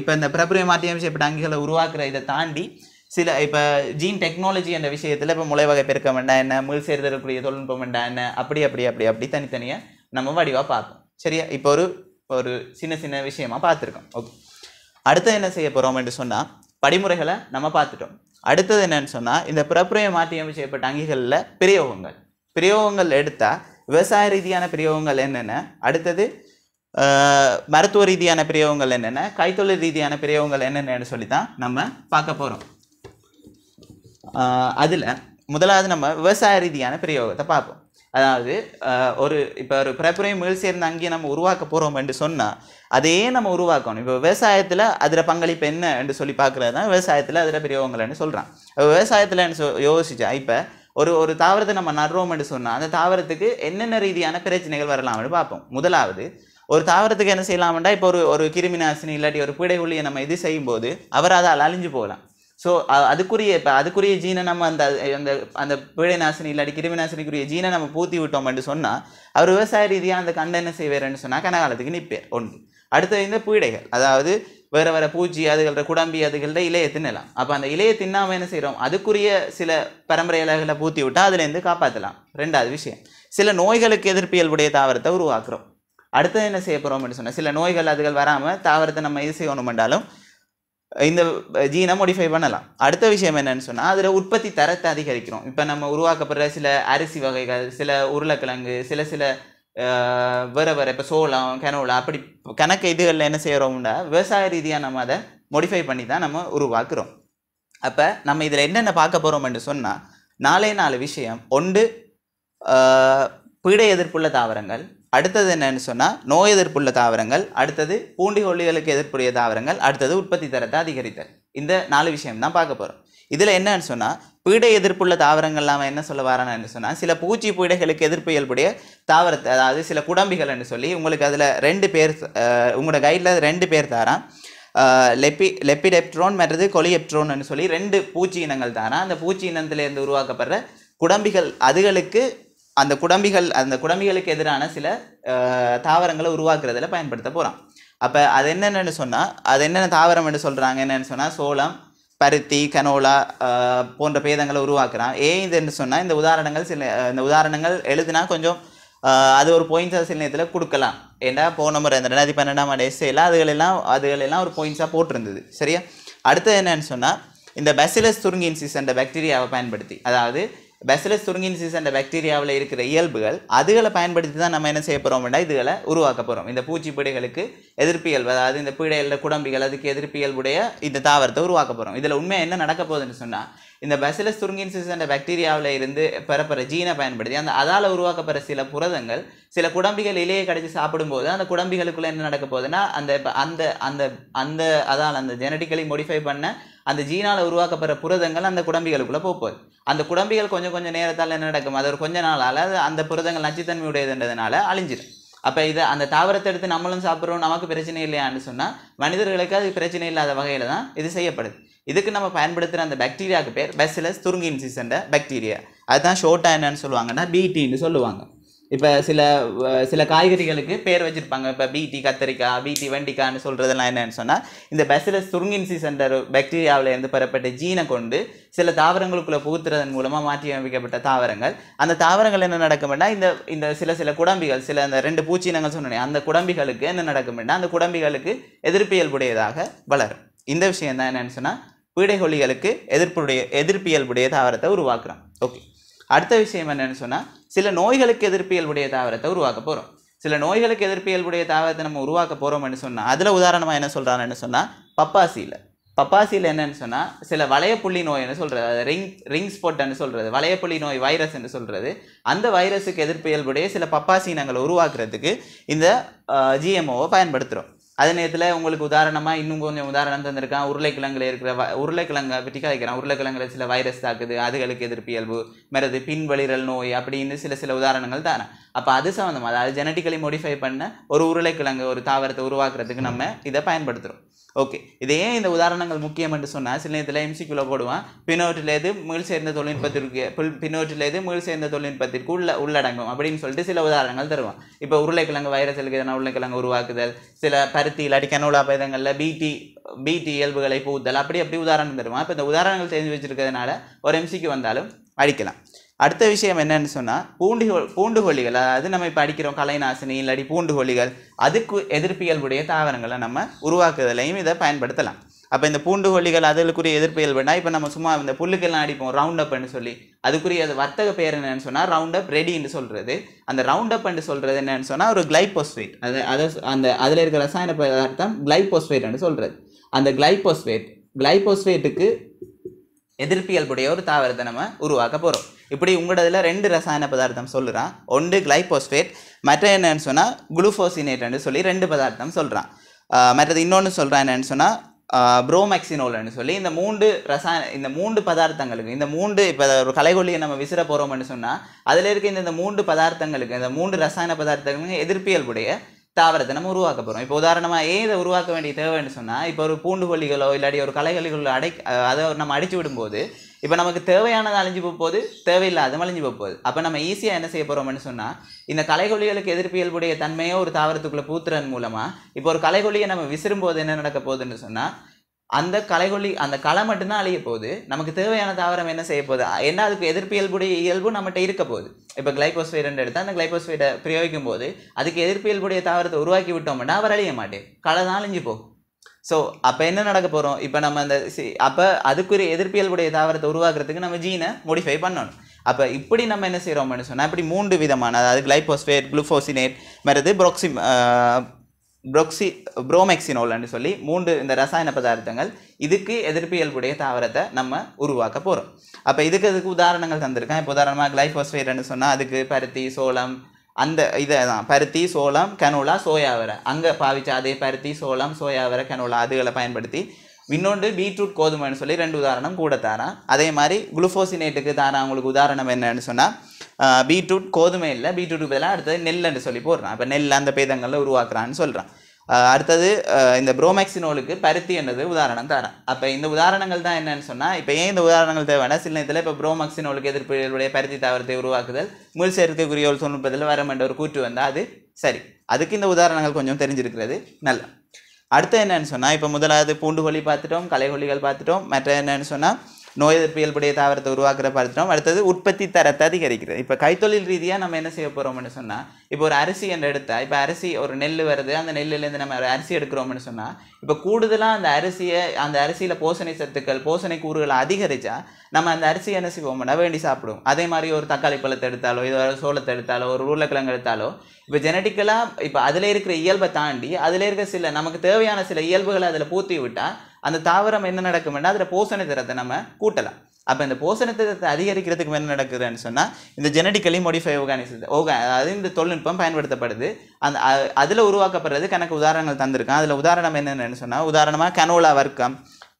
Speaker 1: இப்போ இந்த பிறப்புரிமை மாற்றியமைப்பு செய்யப்பட்ட அங்கிகளை உருவாக்குற இதை தாண்டி சில இப்போ ஜீன் டெக்னாலஜி என்ற விஷயத்தில் இப்போ முளைவகை பெருக்கம் வேண்டாம் என்ன மீள் சேர்ந்திருக்கக்கூடிய தொழில்நுட்பம் வேண்டாம் என்ன அப்படி அப்படி அப்படி அப்படி தனித்தனியாக நம்ம வடிவாக பார்ப்போம் சரியா இப்போ ஒரு ஒரு சின்ன சின்ன விஷயமா பார்த்துருக்கோம் ஓகே அடுத்தது என்ன செய்ய போகிறோம் என்று சொன்னால் படிமுறைகளை நம்ம பார்த்துட்டோம் அடுத்தது என்னன்னு சொன்னால் இந்த பிறப்புரையை மாற்றியம் செய்யப்பட்ட அங்கிகளில் பிரயோகங்கள் பிரயோகங்கள் எடுத்தால் விவசாய ரீதியான பிரயோகங்கள் என்னென்ன அடுத்தது மருத்துவ ரீதியான பிரயோகங்கள் என்னென்ன கைத்தொழில் ரீதியான பிரயோகங்கள் என்னென்னு சொல்லி தான் நம்ம பார்க்க போகிறோம் அதில் முதலாவது நம்ம விவசாய ரீதியான பிரயோகத்தை பார்ப்போம் அதாவது ஒரு இப்போ ஒரு பிறப்புரை முயல் சேர்ந்த அங்கேயே நம்ம உருவாக்க போகிறோம் என்று சொன்னால் அதையே நம்ம உருவாக்கணும் இப்போ விவசாயத்தில் அதில் பங்களிப்பு என்ன என்று சொல்லி பார்க்குறது தான் விவசாயத்தில் அதில் பிரயோகங்கள்னு சொல்கிறான் இப்போ விவசாயத்தில் சொ யோசிச்சா இப்போ ஒரு ஒரு தாவரத்தை நம்ம நடுறோம் என்று சொன்னால் அந்த தாவரத்துக்கு என்னென்ன ரீதியான பிரச்சனைகள் வரலாம்னு பார்ப்போம் முதலாவது ஒரு தாவரத்துக்கு என்ன செய்யலாம்டா இப்போ ஒரு ஒரு கிருமி நாசினி இல்லாட்டி ஒரு பீடை உள்ளியை நம்ம இது செய்யும்போது அவர் அதால் அழிஞ்சு போகலாம் ஸோ அதுக்குரிய இப்போ அதுக்குரிய ஜீனை நம்ம அந்த அந்த அந்த பீழை நாசினி இல்லாட்டி கிருமி நாசினிக்குரிய ஜீனை நம்ம பூத்தி விட்டோம் என்று சொன்னால் அவர் விவசாய ரீதியாக அந்த கண்டை என்ன செய்வார்னு சொன்னால் கனகாலத்துக்கு நிற்பேர் ஒன்று அடுத்தது இந்த பீடைகள் அதாவது வேறு வேறு பூச்சி அதுகள குடம்பி அதுகள இலையை தின்னலாம் அப்போ அந்த இலையை தின்னாமல் என்ன செய்கிறோம் அதுக்குரிய சில பரம்பரை இலைகளை பூத்தி விட்டால் அதுலேருந்து காப்பாற்றலாம் ரெண்டாவது விஷயம் சில நோய்களுக்கு எதிர்ப்பியல்புடைய தாவரத்தை உருவாக்குறோம் அடுத்தது என்ன செய்ய போகிறோம் அப்படின்னு சொன்னால் சில நோய்கள் அதுகள் வராமல் தாவரத்தை நம்ம இது செய்யணும் என்றாலும் இந்த ஜீனை மோடிஃபை பண்ணலாம் அடுத்த விஷயம் என்னென்னு சொன்னால் அதில் உற்பத்தி தரத்தை அதிகரிக்கிறோம் இப்போ நம்ம உருவாக்கப்படுற சில அரிசி வகைகள் சில உருளைக்கிழங்கு சில சில வேறு வேறு இப்போ சோளம் கெனோலா அப்படி கணக்கு இதுகளில் என்ன செய்கிறோம்னா விவசாய ரீதியாக நம்ம அதை மோடிஃபை பண்ணி தான் நம்ம உருவாக்குறோம் அப்போ நம்ம இதில் என்னென்ன பார்க்க போகிறோம் என்று சொன்னால் நாலே நாலு விஷயம் ஒன்று பீடை எதிர்ப்புள்ள தாவரங்கள் அடுத்தது என்னன்னு சொன்னால் நோய் எதிர்ப்புள்ள தாவரங்கள் அடுத்தது பூண்டிகொல்லிகளுக்கு எதிர்ப்புடைய தாவரங்கள் அடுத்தது உற்பத்தி தரத்தை அதிகரித்தல் இந்த நாலு விஷயம் தான் பார்க்க போகிறோம் இதில் என்னன்னு சொன்னால் பீடை எதிர்ப்புள்ள தாவரங்கள்லாம் என்ன சொல்ல வரானு சொன்னால் சில பூச்சி பீடைகளுக்கு எதிர்ப்பு இயல்புடைய தாவரத்தை அதாவது சில குடம்பிகள்னு சொல்லி உங்களுக்கு அதில் ரெண்டு பேர் உங்களோட கைடில் ரெண்டு பேர் தாரான் லெப்பி லெப்பிடெப்ட்ரோன் மற்றது கொலியெப்ட்ரோன் சொல்லி ரெண்டு பூச்சி இனங்கள் தானா அந்த பூச்சி இனத்திலேருந்து உருவாக்கப்படுற குடம்பிகள் அதுகளுக்கு அந்த குடம்பிகள் அந்த குடம்பிகளுக்கு எதிரான சில தாவரங்களை உருவாக்குறதில் பயன்படுத்த போகிறான் அப்போ அது என்னென்னு சொன்னால் அது என்னென்ன தாவரம் என்று சொல்கிறாங்க என்னென்னு சொன்னால் சோளம் பருத்தி கனோலா போன்ற பேதங்களை உருவாக்குறான் ஏன் இதுன்னு சொன்னால் இந்த உதாரணங்கள் சில இந்த உதாரணங்கள் எழுதுனா கொஞ்சம் அது ஒரு பாயிண்ட்ஸாக சில நேரத்தில் கொடுக்கலாம் ஏன்னா போன முறை இந்த ரெண்டாயிரத்தி பன்னெண்டாம் ஆண்டு எஸ்ஏல அதுகளெல்லாம் அதுகளெல்லாம் ஒரு பாயிண்ட்ஸாக போட்டிருந்தது சரியா அடுத்தது என்னென்னு சொன்னால் இந்த பெசிலஸ் துருங்கின்சிஸ் என்ற பாக்டீரியாவை பயன்படுத்தி அதாவது பெசலஸ் துருங்கின்சிஸ் அந்த பாக்டீரியாவில் இருக்கிற இயல்புகள் அதுகளை பயன்படுத்தி தான் நம்ம என்ன செய்ய அப்படின்னா இதுகளை உருவாக்க போகிறோம் இந்த பூச்சி எதிர்ப்பு இயல்பு அதாவது இந்த பீடைகளில் குடம்பிகள் அதுக்கு இயல்புடைய இந்த தாவரத்தை உருவாக்க போகிறோம் இதில் உண்மை என்ன நடக்க போகுதுன்னு சொன்னால் இந்த பசிலஸ் துருங்கின்சிஸ் என்ற பாக்டீரியாவில் இருந்து பெறப்படுற ஜீனை பயன்படுத்தி அந்த அதால் உருவாக்கப்படுற சில புரதங்கள் சில குடம்பிகள் இலையை கடிச்சு சாப்பிடும்போது அந்த குடம்பிகளுக்குள்ளே என்ன நடக்க போகுதுன்னா அந்த அந்த அந்த அந்த அதால் அந்த ஜெனட்டிக்கலி மோடிஃபை பண்ண அந்த ஜீனால் உருவாக்கப்படுற புரதங்கள் அந்த குடம்பிகளுக்குள்ளே போகுது அந்த குடம்பிகள் கொஞ்சம் கொஞ்சம் நேரத்தால் என்ன நடக்கும் அது ஒரு கொஞ்ச நாளால் அது அந்த புரதங்கள் நச்சுத்தன்மையுடையதுன்றதுனால அழிஞ்சிடும் அப்போ இதை அந்த தாவரத்தை எடுத்து நம்மளும் சாப்பிட்றோம் நமக்கு பிரச்சனை இல்லையான்னு சொன்னால் மனிதர்களுக்கு அது பிரச்சனை இல்லாத வகையில் தான் இது செய்யப்படுது இதுக்கு நம்ம பயன்படுத்துகிற அந்த பாக்டீரியாவுக்கு பேர் பெசிலஸ் துருங்கின்சிசன்ற பாக்டீரியா அதுதான் ஷோட்டா என்னன்னு சொல்லுவாங்கன்னா பீட்டின்னு சொல்லுவாங்க இப்போ சில சில காய்கறிகளுக்கு பேர் வச்சுருப்பாங்க இப்போ பீட்டி கத்தரிக்காய் பீட்டி வெண்டிக்கான்னு சொல்கிறதெல்லாம் என்னென்னு சொன்னால் இந்த பெசிலஸ் துருங்கின்சிசன்ற பாக்டீரியாவில் இருந்து பெறப்பட்ட ஜீனை கொண்டு சில தாவரங்களுக்குள்ளே புகுத்துறதன் மூலமாக மாற்றி அமைக்கப்பட்ட தாவரங்கள் அந்த தாவரங்கள் என்ன நடக்கும்னா இந்த இந்த சில சில குடம்பிகள் சில அந்த ரெண்டு பூச்சினங்கள் சொன்னேன் அந்த குடம்பிகளுக்கு என்ன நடக்கும்னா அந்த குடம்பிகளுக்கு எதிர்ப்பியல்புடையதாக வளரும் இந்த விஷயம் தான் என்னென்னு சொன்னால் பீடைகொல்லிகளுக்கு எதிர்ப்புடைய எதிர்ப்பியல்புடைய தாவரத்தை உருவாக்குறோம் ஓகே அடுத்த விஷயம் என்னென்னு சொன்னால் சில நோய்களுக்கு எதிர்ப்பியல்புடைய தாவரத்தை உருவாக்க போகிறோம் சில நோய்களுக்கு எதிர்ப்பியல்புடைய தாவரத்தை நம்ம உருவாக்க போகிறோம்னு சொன்னால் அதில் உதாரணமாக என்ன சொல்கிறாங்கன்னு சொன்னால் பப்பாசியில் பப்பாசியில் என்னன்னு சொன்னால் சில வளையப்புள்ளி நோய்னு சொல்கிறது அது ரிங் ரிங் ஸ்போட்னு சொல்கிறது வளையப்புள்ளி நோய் வைரஸ் என்று சொல்கிறது அந்த வைரஸுக்கு எதிர்ப்பியல்புடைய சில பப்பாசி இனங்களை உருவாக்குறதுக்கு இந்த ஜிஎம்ஓவை பயன்படுத்துகிறோம் அதே நேரத்தில் உங்களுக்கு உதாரணமாக இன்னும் கொஞ்சம் உதாரணம் தந்திருக்கான் உருளைக்கிழங்குல இருக்கிற வ உருளைக்கிழங்க பற்றி கதைக்கிறான் உருளைக்கிழங்குல சில வைரஸ் தாக்குது அதுகளுக்கு இயல்பு மறது பின்வளிரல் நோய் அப்படின்னு சில சில உதாரணங்கள் தானே அப்போ அது சம்மந்தமாக அதாவது ஜெனட்டிக்கலி மோடிஃபை பண்ண ஒரு உருளைக்கிழங்கு ஒரு தாவரத்தை உருவாக்குறதுக்கு நம்ம இதை பயன்படுத்துகிறோம் ஓகே இது ஏன் இந்த உதாரணங்கள் முக்கியம் என்று சொன்னால் சில நேரத்தில் எம்சிக்குள்ளே போடுவான் பின்னோட்டிலேது மீள் சேர்ந்த தொழில்நுட்பத்திற்கு பின்னோட்டிலேது மீள் சேர்ந்த தொழில்நுட்பத்திற்கு உள்ள உள்ளடங்கும் அப்படின்னு சொல்லிட்டு சில உதாரணங்கள் தருவான் இப்போ உருளைக்கிழங்கு வைரஸ் எழுதுனா உருளைக்கிழங்கு உருவாக்குதல் சில பருத்தி இல்லாட்டி கனோலா பதங்களில் பிடி பிடி இயல்புகளை பூத்தல் அப்படி அப்படி உதாரணம் தருவான் இப்போ இந்த உதாரணங்கள் தெரிஞ்சு வச்சுருக்கிறதுனால ஒரு எம்சிக்கு வந்தாலும் அடிக்கலாம் அடுத்த விஷயம் என்னன்னு சொன்னால் பூண்டு பூண்டுகொல்லிகள் அதாவது நம்ம இப்போ அடிக்கிறோம் கலைநாசினி இல்லாடி பூண்டுகொல்லிகள் அதுக்கு எதிர்ப்பியல்புடைய தாவரங்களை நம்ம உருவாக்குதலையும் இதை பயன்படுத்தலாம் அப்போ இந்த பூண்டுகொல்லிகள் அதுக்குரிய எதிர்ப்பியல்புனா இப்போ நம்ம சும்மா இந்த புல்லுக்கெல்லாம் அடிப்போம் ரவுண்ட் அப்னு சொல்லி அதுக்குரிய அது வர்த்தக பேர் என்னன்னு சொன்னால் ரவுண்ட் அப் ரெடின்னு சொல்கிறது அந்த ரவுண்ட் அப்னு சொல்கிறது என்னன்னு சொன்னால் ஒரு கிளைபோஸ்வேட் அது அதை அந்த அதில் இருக்கிற ரசாயன பதார்த்தம் கிளைபோஸ்பேட்னு சொல்கிறது அந்த கிளைபோஸ்பேட் கிளைபோஸ்பேட்டுக்கு எதிர்ப்பியல்புடைய ஒரு தாவரத்தை நம்ம உருவாக்க போகிறோம் இப்படி உங்களோட இதில் ரெண்டு ரசாயன பதார்த்தம் சொல்கிறான் ஒன்று கிளைபோஸ்பேட் மற்ற என்னன்னு சொன்னால் குளுஃபோசினேட்னு சொல்லி ரெண்டு பதார்த்தம் சொல்கிறான் மற்றது இன்னொன்று சொல்கிறான் என்னென்னு சொன்னால் புரோமக்சினோல்னு சொல்லி இந்த மூன்று ரசாயன இந்த மூன்று பதார்த்தங்களுக்கு இந்த மூன்று இப்போ ஒரு கலைகொல்லியை நம்ம விசிற போகிறோம்னு சொன்னால் அதில் இருக்க இந்த மூன்று பதார்த்தங்களுக்கு இந்த மூன்று ரசாயன பதார்த்தங்களுக்கு எதிர்ப்பியல்புடைய தாவரத்தை நம்ம உருவாக்க போகிறோம் இப்போ உதாரணமாக ஏன் இதை உருவாக்க வேண்டிய தேவைன்னு சொன்னால் இப்போ ஒரு பூண்டு கொல்லிகளோ இல்லாட்டி ஒரு கலைகளிகளோ அடை அதை நம்ம அடித்து விடும்போது இப்போ நமக்கு தேவையானது அழிஞ்சு போகுது தேவையில்லாத அழிஞ்சு போகுது அப்போ நம்ம ஈஸியாக என்ன செய்ய போகிறோம்னு சொன்னால் இந்த கலைகொல்லிகளுக்கு எதிர்ப்பியல்புடைய தன்மையோ ஒரு தாவரத்துக்குள்ளே பூத்துறன் மூலமாக இப்போ ஒரு கலைகொல்லியை நம்ம விசிறும்போது என்ன நடக்க போகுதுன்னு சொன்னால் அந்த கலைகொல்லி அந்த கலை மட்டும்தான் அழிய போகுது நமக்கு தேவையான தாவரம் என்ன செய்ய போகுது ஏன்னா அதுக்கு எதிர்ப்பு இயல்புடைய இயல்பு நம்மகிட்ட இருக்க போகுது இப்போ கிளைபோஸ்பேட் எடுத்தால் அந்த கிளைபோஸ்பேட்டை பிரயோகிக்கும் போது அதுக்கு எதிர்ப்பு இயல்புடைய தாவரத்தை உருவாக்கி விட்டோம்னா அவர் அழிய மாட்டேன் களை தான் அழிஞ்சு போகும் ஸோ அப்போ என்ன நடக்க போகிறோம் இப்போ நம்ம அந்த சி அப்போ அதுக்குரிய எதிர்ப்பியல்புடைய தாவரத்தை உருவாக்குறதுக்கு நம்ம ஜீனை மோடிஃபை பண்ணணும் அப்போ இப்படி நம்ம என்ன அப்படின்னு சொன்னால் இப்படி மூன்று விதமான அதாவது கிளைபோஸ்பேட் குளுஃபோசினேட் மருந்து ப்ரோக்சிம் புரொக்சி புரோமெக்சினோல் சொல்லி மூன்று இந்த ரசாயன பதார்த்தங்கள் இதுக்கு எதிர்ப்பு இயல்புடைய தாவரத்தை நம்ம உருவாக்க போகிறோம் அப்போ இதுக்கு அதுக்கு உதாரணங்கள் தந்திருக்கேன் இப்போ உதாரணமாக கிளைஃபோஸ்பேட்னு சொன்னால் அதுக்கு பருத்தி சோளம் அந்த இதை தான் பருத்தி சோளம் கனோலா சோயாவரை அங்கே பாவிச்ச அதே பருத்தி சோளம் சோயாவரை கனோலா அதுகளை பயன்படுத்தி இன்னொன்று பீட்ரூட் கோதுமைன்னு சொல்லி ரெண்டு உதாரணம் கூட தாரான் அதே மாதிரி குளுஃபோசினேட்டுக்கு தாரான் அவங்களுக்கு உதாரணம் என்னன்னு சொன்னால் பீட்ரூட் கோதுமை இல்லை பீட்ரூட் பதிலாக அடுத்தது நெல்லுன்னு சொல்லி போடுறான் இப்போ நெல் அந்த பேதங்களில் உருவாக்குறான்னு சொல்கிறான் அடுத்தது இந்த புரோமேக்சினோலுக்கு பருத்தி என்னது உதாரணம் தரான் அப்போ இந்த உதாரணங்கள் தான் என்னன்னு சொன்னால் இப்போ ஏன் இந்த உதாரணங்கள் தேவைன்னா சில நேரத்தில் இப்போ புரோமேக்சினோலுக்கு எதிர்ப்புடைய பருத்தி தாவரத்தை உருவாக்குதல் முள் சேர்க்கை குறியோல் தொண்ணூப்பதில் வரமென்ற ஒரு கூற்று வந்தால் அது சரி அதுக்கு இந்த உதாரணங்கள் கொஞ்சம் தெரிஞ்சிருக்கிறது நல்லா அடுத்து என்னென்னு சொன்னால் இப்போ முதலாவது பூண்டுகொல்லி பார்த்துட்டோம் கலைகொல்லிகள் பார்த்துட்டோம் மற்ற என்னென்னு சொன்னால் நோய் எதிர்ப்பு இயல்புடைய தாவரத்தை உருவாக்குற பார்த்துட்டோம் அடுத்தது உற்பத்தி தரத்தை அதிகரிக்கிறது இப்போ கைத்தொழில் ரீதியாக நம்ம என்ன செய்ய போகிறோம்னு சொன்னால் இப்போ ஒரு அரிசி என்று எடுத்தால் இப்போ அரிசி ஒரு நெல் வருது அந்த நெல்லுலேருந்து நம்ம அரிசி எடுக்கிறோம்னு சொன்னால் இப்போ கூடுதலாக அந்த அரிசியை அந்த அரிசியில் போஷணை சத்துக்கள் போசணை கூறுகளை அதிகரித்தா நம்ம அந்த அரிசியை என்ன செய்வோம்னா வேண்டி சாப்பிடுவோம் அதே மாதிரி ஒரு தக்காளி பழத்தை எடுத்தாலோ இது ஒரு சோளத்தை எடுத்தாலோ ஒரு உருளைக்கிழங்கு எடுத்தாலோ இப்போ ஜெனட்டிக்கலாக இப்போ அதில் இருக்கிற இயல்பை தாண்டி அதில் இருக்கிற சில நமக்கு தேவையான சில இயல்புகளை அதில் பூத்தி விட்டால் அந்த தாவரம் என்ன நடக்கும்னா அதில் போசண தரத்தை நம்ம கூட்டலாம் அப்போ இந்த போசணத்தை அதிகரிக்கிறதுக்கு என்ன நடக்குதுன்னு சொன்னால் இந்த ஜெனடிக்கலி மோடிஃபை ஆர்கானிசம் ஓகா அதாவது இந்த தொழில்நுட்பம் பயன்படுத்தப்படுது அந்த அதில் உருவாக்கப்படுறது கணக்கு உதாரணங்கள் தந்திருக்கான் அதில் உதாரணம் என்னென்னு சொன்னால் உதாரணமாக கனோலா வர்க்கம்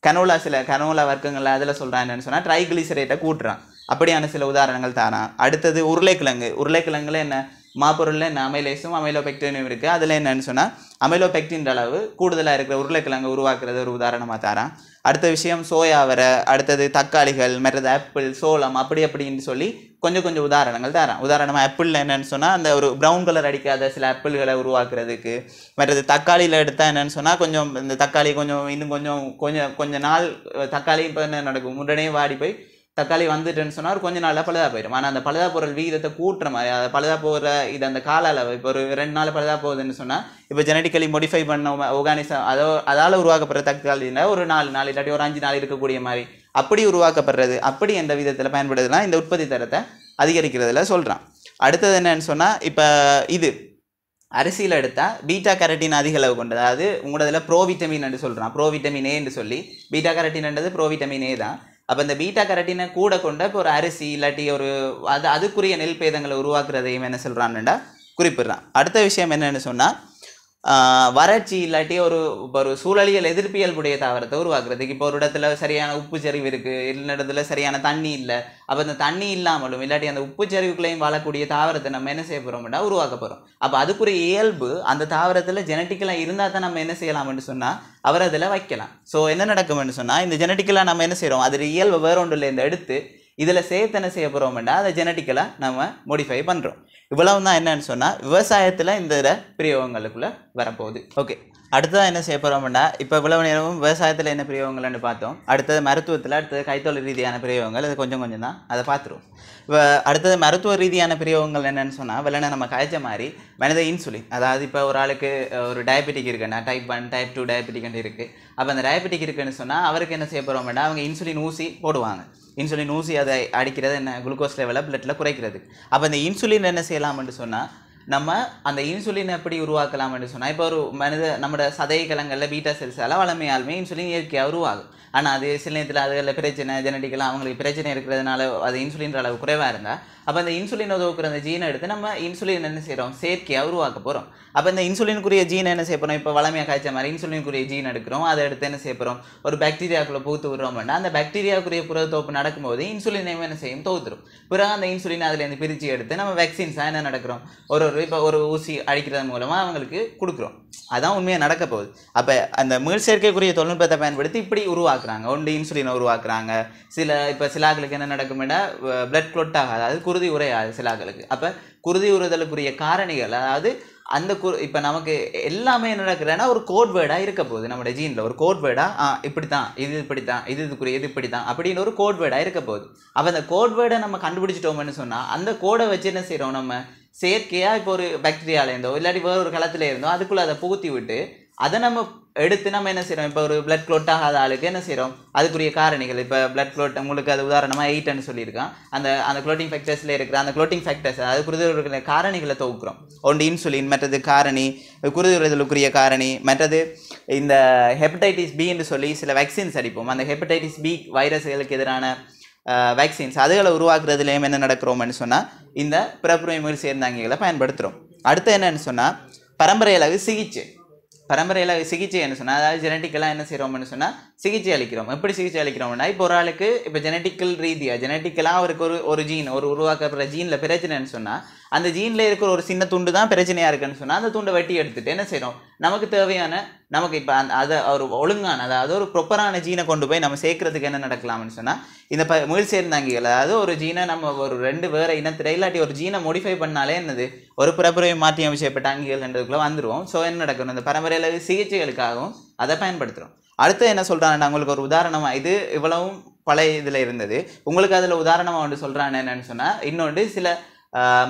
Speaker 1: கனோலா சில கனோலா வர்க்கங்கள் அதில் சொல்கிறான் என்னென்னு சொன்னால் ட்ரைகிளிசரேட்டை கூட்டுறான் அப்படியான சில உதாரணங்கள் தாரான் அடுத்தது உருளைக்கிழங்கு உருளைக்கிழங்குல என்ன மாப்பொருளில் அமைலேஸும் அமைலோபெக்டினும் இருக்குது அதில் என்னென்னு சொன்னால் அமைலோபெக்டின் அளவு கூடுதலாக இருக்கிற உருளைக்கிழங்கு உருவாக்குறது ஒரு உதாரணமாக தரான் அடுத்த விஷயம் சோயாவரை அடுத்தது தக்காளிகள் மற்றது ஆப்பிள் சோளம் அப்படி அப்படின்னு சொல்லி கொஞ்சம் கொஞ்சம் உதாரணங்கள் தரான் உதாரணமாக ஆப்பிளில் என்னென்னு சொன்னால் அந்த ஒரு ப்ரௌன் கலர் அடிக்காத சில ஆப்பிள்களை உருவாக்குறதுக்கு மற்றது தக்காளியில் எடுத்தால் என்னென்னு சொன்னால் கொஞ்சம் இந்த தக்காளி கொஞ்சம் இன்னும் கொஞ்சம் கொஞ்சம் கொஞ்சம் நாள் தக்காளி இப்போ என்ன நடக்கும் உடனே வாடி போய் தக்காளி வந்துட்டுன்னு சொன்னால் கொஞ்ச நாளில் பழுதா போயிடும் ஆனால் அந்த பழுதா பொருள் விகிதத்தை கூட்டுற மாதிரி அதை பழுதா போகிற இது அந்த கால அளவு இப்போ ஒரு ரெண்டு நாள் பழுதா போகுதுன்னு சொன்னால் இப்போ ஜெனடிக்கலி மோடிஃபை பண்ண ஒகானிசம் அதோ அதால் உருவாக்கப்படுற தக்காளியில் ஒரு நாலு நாள் இல்லாட்டி ஒரு அஞ்சு நாள் இருக்கக்கூடிய மாதிரி அப்படி உருவாக்கப்படுறது அப்படி எந்த விதத்தில் பயன்படுதுனா இந்த உற்பத்தி தரத்தை அதிகரிக்கிறதுல சொல்கிறான் அடுத்தது என்னன்னு சொன்னால் இப்போ இது அரிசியில் எடுத்தால் பீட்டா கரட்டின் அதிக அளவு கொண்டு அதாவது உங்களோட இதில் ப்ரோ என்று சொல்கிறான் ப்ரோவிட்டமின் ஏன்னு சொல்லி பீட்டா கரட்டின்ன்றது ப்ரோவிட்டமின் ஏ தான் அப்போ இந்த பீட்டா கரட்டினை கூட கொண்ட இப்போ ஒரு அரிசி இல்லாட்டி ஒரு அது அதுக்குரிய நெல் பேதங்களை உருவாக்குறதையும் என்ன சொல்கிறான்னுடா குறிப்பிடுறான் அடுத்த விஷயம் என்னென்னு சொன்னால் வறட்சி இல்லாட்டி ஒரு ஒரு சூழலியல் எதிர்ப்பியல்புடைய தாவரத்தை உருவாக்குறதுக்கு இப்போ ஒரு இடத்துல சரியான உப்பு செறிவு இருக்குது இல்லை சரியான தண்ணி இல்லை அப்போ அந்த தண்ணி இல்லாமலும் இல்லாட்டி அந்த உப்பு செறிவுகளையும் வாழக்கூடிய தாவரத்தை நம்ம என்ன செய்ய போகிறோம்னா உருவாக்க போகிறோம் அப்போ அதுக்குரிய இயல்பு அந்த தாவரத்தில் ஜெனட்டிக்கலாக இருந்தால் தான் நம்ம என்ன செய்யலாம்னு சொன்னால் அவர் அதில் வைக்கலாம் ஸோ என்ன நடக்கும்னு சொன்னால் இந்த ஜெனட்டிக்கலாக நம்ம என்ன செய்கிறோம் அதில் இயல்பு இந்த எடுத்து இதில் சேர்த்து என்ன செய்ய போகிறோம்னா அதை ஜெனட்டிக்கலாக நம்ம மோடிஃபை பண்ணுறோம் இவ்வளவு தான் என்னன்னு சொன்னால் விவசாயத்தில் இந்த இதை பிரியவங்களுக்குள்ளே வரப்போகுது ஓகே அடுத்ததாக என்ன செய்ய போகிறோம்னா இப்போ இவ்வளவு நேரமும் விவசாயத்தில் என்ன பிரியவங்கள்னு பார்த்தோம் அடுத்தது மருத்துவத்தில் அடுத்தது கைத்தொழில் ரீதியான பிரியவங்கள் அது கொஞ்சம் கொஞ்சம் தான் அதை பார்த்துருவோம் இப்போ அடுத்தது மருத்துவ ரீதியான பிரியவங்கள் என்னென்னு சொன்னால் வெளில நம்ம காய்ச்ச மாதிரி மனித இன்சுலின் அதாவது இப்போ ஒரு ஆளுக்கு ஒரு டயபெட்டிக் இருக்குன்னா டைப் ஒன் டைப் டூ டயபெட்டிக்னு இருக்குது அப்போ அந்த டயபெட்டிக் இருக்குன்னு சொன்னால் அவருக்கு என்ன செய்ய போகிறோம்னா அவங்க இன்சுலின் ஊசி போடுவாங்க இன்சுலின் ஊசி அதை அடிக்கிறது என்ன குளுக்கோஸ் லெவலை பிளட்டில் குறைக்கிறது அப்போ இந்த இன்சுலின் என்ன செய்யலாம்னு சொன்னால் நம்ம அந்த இன்சுலின் எப்படி உருவாக்கலாம்னு சொன்னால் இப்போ ஒரு மனித நம்மளோட சதை கிழங்கல்ல பீட்டா செல்ஸால் வளமையாலுமே இன்சுலின் இயற்கையாக உருவாகும் ஆனால் அது சில நேரத்தில் அதில் பிரச்சனை ஜெனட்டிக்கலாம் அவங்களுக்கு பிரச்சனை இருக்கிறதுனால அது இன்சுலின் அளவு குறைவாக இருந்தால் அப்போ அந்த இன்சுலின் உதவுக்குற அந்த ஜீனை எடுத்து நம்ம இன்சுலின் என்ன செய்கிறோம் செயற்கையாக உருவாக்க போகிறோம் அப்போ இந்த இன்சுலினுக்குரிய ஜீனை என்ன செய்ய போகிறோம் இப்போ வளமையாக காய்ச்ச மாதிரி இன்சுலினுக்குரிய ஜீன் எடுக்கிறோம் அதை எடுத்து என்ன செய்ய போகிறோம் ஒரு பாக்டீரியாக்குள்ளே பூத்து விடுறோம்னா அந்த பாக்டீரியாக்குரிய தோப்பு நடக்கும்போது இன்சுலினையும் என்ன செய்யும் தோத்துரும் பிறகு அந்த இன்சுலின் அதுலேருந்து பிரித்து எடுத்து நம்ம வேக்சின்ஸாக என்ன நடக்கிறோம் ஒரு ஒரு இப்போ ஒரு ஊசி அழிக்கிறது மூலமாக அவங்களுக்கு கொடுக்குறோம் அதான் உண்மையாக நடக்க போகுது அப்போ அந்த மீள் சேர்க்கைக்குரிய தொழில்நுட்பத்தை பயன்படுத்தி இப்படி உருவாக்க உருவாக்குறாங்க ஒன்று இன்சுலினை உருவாக்குறாங்க சில இப்போ சிலாக்களுக்கு என்ன நடக்கும்னா பிளட் குளோட் ஆகாது அது குருதி உரையாது சிலாக்களுக்கு அப்போ குருதி உறுதலுக்குரிய காரணிகள் அதாவது அந்த கு இப்போ நமக்கு எல்லாமே என்ன நடக்கிறேன்னா ஒரு கோட் வேர்டாக இருக்க போகுது நம்மளோட ஜீனில் ஒரு கோட் வேர்டாக இப்படி தான் இது இப்படி தான் இது இதுக்குரிய இது இப்படி தான் அப்படின்னு ஒரு கோட் வேர்டாக இருக்க போகுது அப்போ அந்த கோட் வேர்டை நம்ம கண்டுபிடிச்சிட்டோம்னு சொன்னால் அந்த கோடை வச்சு என்ன செய்கிறோம் நம்ம செயற்கையாக இப்போ ஒரு இருந்தோ இல்லாட்டி வேறு ஒரு களத்தில் இருந்தோ அதுக்குள்ளே அதை புகுத்தி விட்டு அதை நம்ம எடுத்து நம்ம என்ன செய்கிறோம் இப்போ ஒரு பிளட் க்ளோட் ஆகாத ஆளுக்கு என்ன செய்கிறோம் அதுக்குரிய காரணிகள் இப்போ பிளட் க்ளோட் உங்களுக்கு அது உதாரணமாக எயிட்னு சொல்லியிருக்கான் அந்த அந்த குளோட்டிங் ஃபேக்டர்ஸில் இருக்கிற அந்த குளோட்டிங் ஃபேக்டர்ஸ் அது இருக்கிற காரணிகளை தொகுக்கிறோம் ஒன்று இன்சுலின் மற்றது காரணி குருதுரலுக்குரிய காரணி மற்றது இந்த ஹெப்படைட்டிஸ் பி என்று சொல்லி சில வேக்சின்ஸ் அடிப்போம் அந்த ஹெப்படைட்டிஸ் பி வைரஸ்களுக்கு எதிரான வேக்சின்ஸ் அதுகளை உருவாக்குறதுலேயும் என்ன நடக்கிறோம்னு சொன்னால் இந்த பிறப்புரிமை சேர்ந்தாங்கிகளை பயன்படுத்துகிறோம் அடுத்து என்னன்னு சொன்னால் பரம்பரையளவு சிகிச்சை பரம்பரையில் சிகிச்சை என்ன சொன்னால் அதாவது ஜெனட்டிக்கெல்லாம் என்ன செய்கிறோம்னு சொன்னால் சிகிச்சை அளிக்கிறோம் எப்படி சிகிச்சை அளிக்கிறோம்னா இப்போ ஒரு ஆளுக்கு இப்போ ஜெனட்டிக்கல் ரீதியாக ஜெனட்டிக்கலாக அவருக்கு ஒரு ஒரு ஜீன் ஒரு உருவாக்கப்படுற ஜீனில் பிரச்சனைன்னு சொன்னால் அந்த ஜீனில் இருக்கிற ஒரு சின்ன துண்டு தான் பிரச்சனையாக இருக்குன்னு சொன்னால் அந்த துண்டை வெட்டி எடுத்துகிட்டு என்ன செய்கிறோம் நமக்கு தேவையான நமக்கு இப்போ அந்த அதை ஒரு ஒழுங்கான அதாவது ஒரு ப்ரொப்பரான ஜீனை கொண்டு போய் நம்ம சேர்க்கறதுக்கு என்ன நடக்கலாம்னு சொன்னால் இந்த ப முயல் சேர்ந்தாங்கிகள் அதாவது ஒரு ஜீனை நம்ம ஒரு ரெண்டு வேறு இனத்தில் இல்லாட்டி ஒரு ஜீனை மாடிஃபை பண்ணாலே என்னது ஒரு பிறப்புரை மாற்றி அமைச்சப்பட்ட அங்கிகள்ன்றதுக்குள்ளே வந்துடுவோம் ஸோ என்ன நடக்கணும் இந்த பரம்பரையில் சிகிச்சைகளுக்காகவும் அதை பயன்படுத்துகிறோம் அடுத்து என்ன சொல்கிறாங்கன்னா உங்களுக்கு ஒரு உதாரணமாக இது இவ்வளவும் பழைய இதில் இருந்தது உங்களுக்கு அதில் உதாரணமாக ஒன்று சொல்கிறான் என்னென்னு சொன்னால் இன்னொன்று சில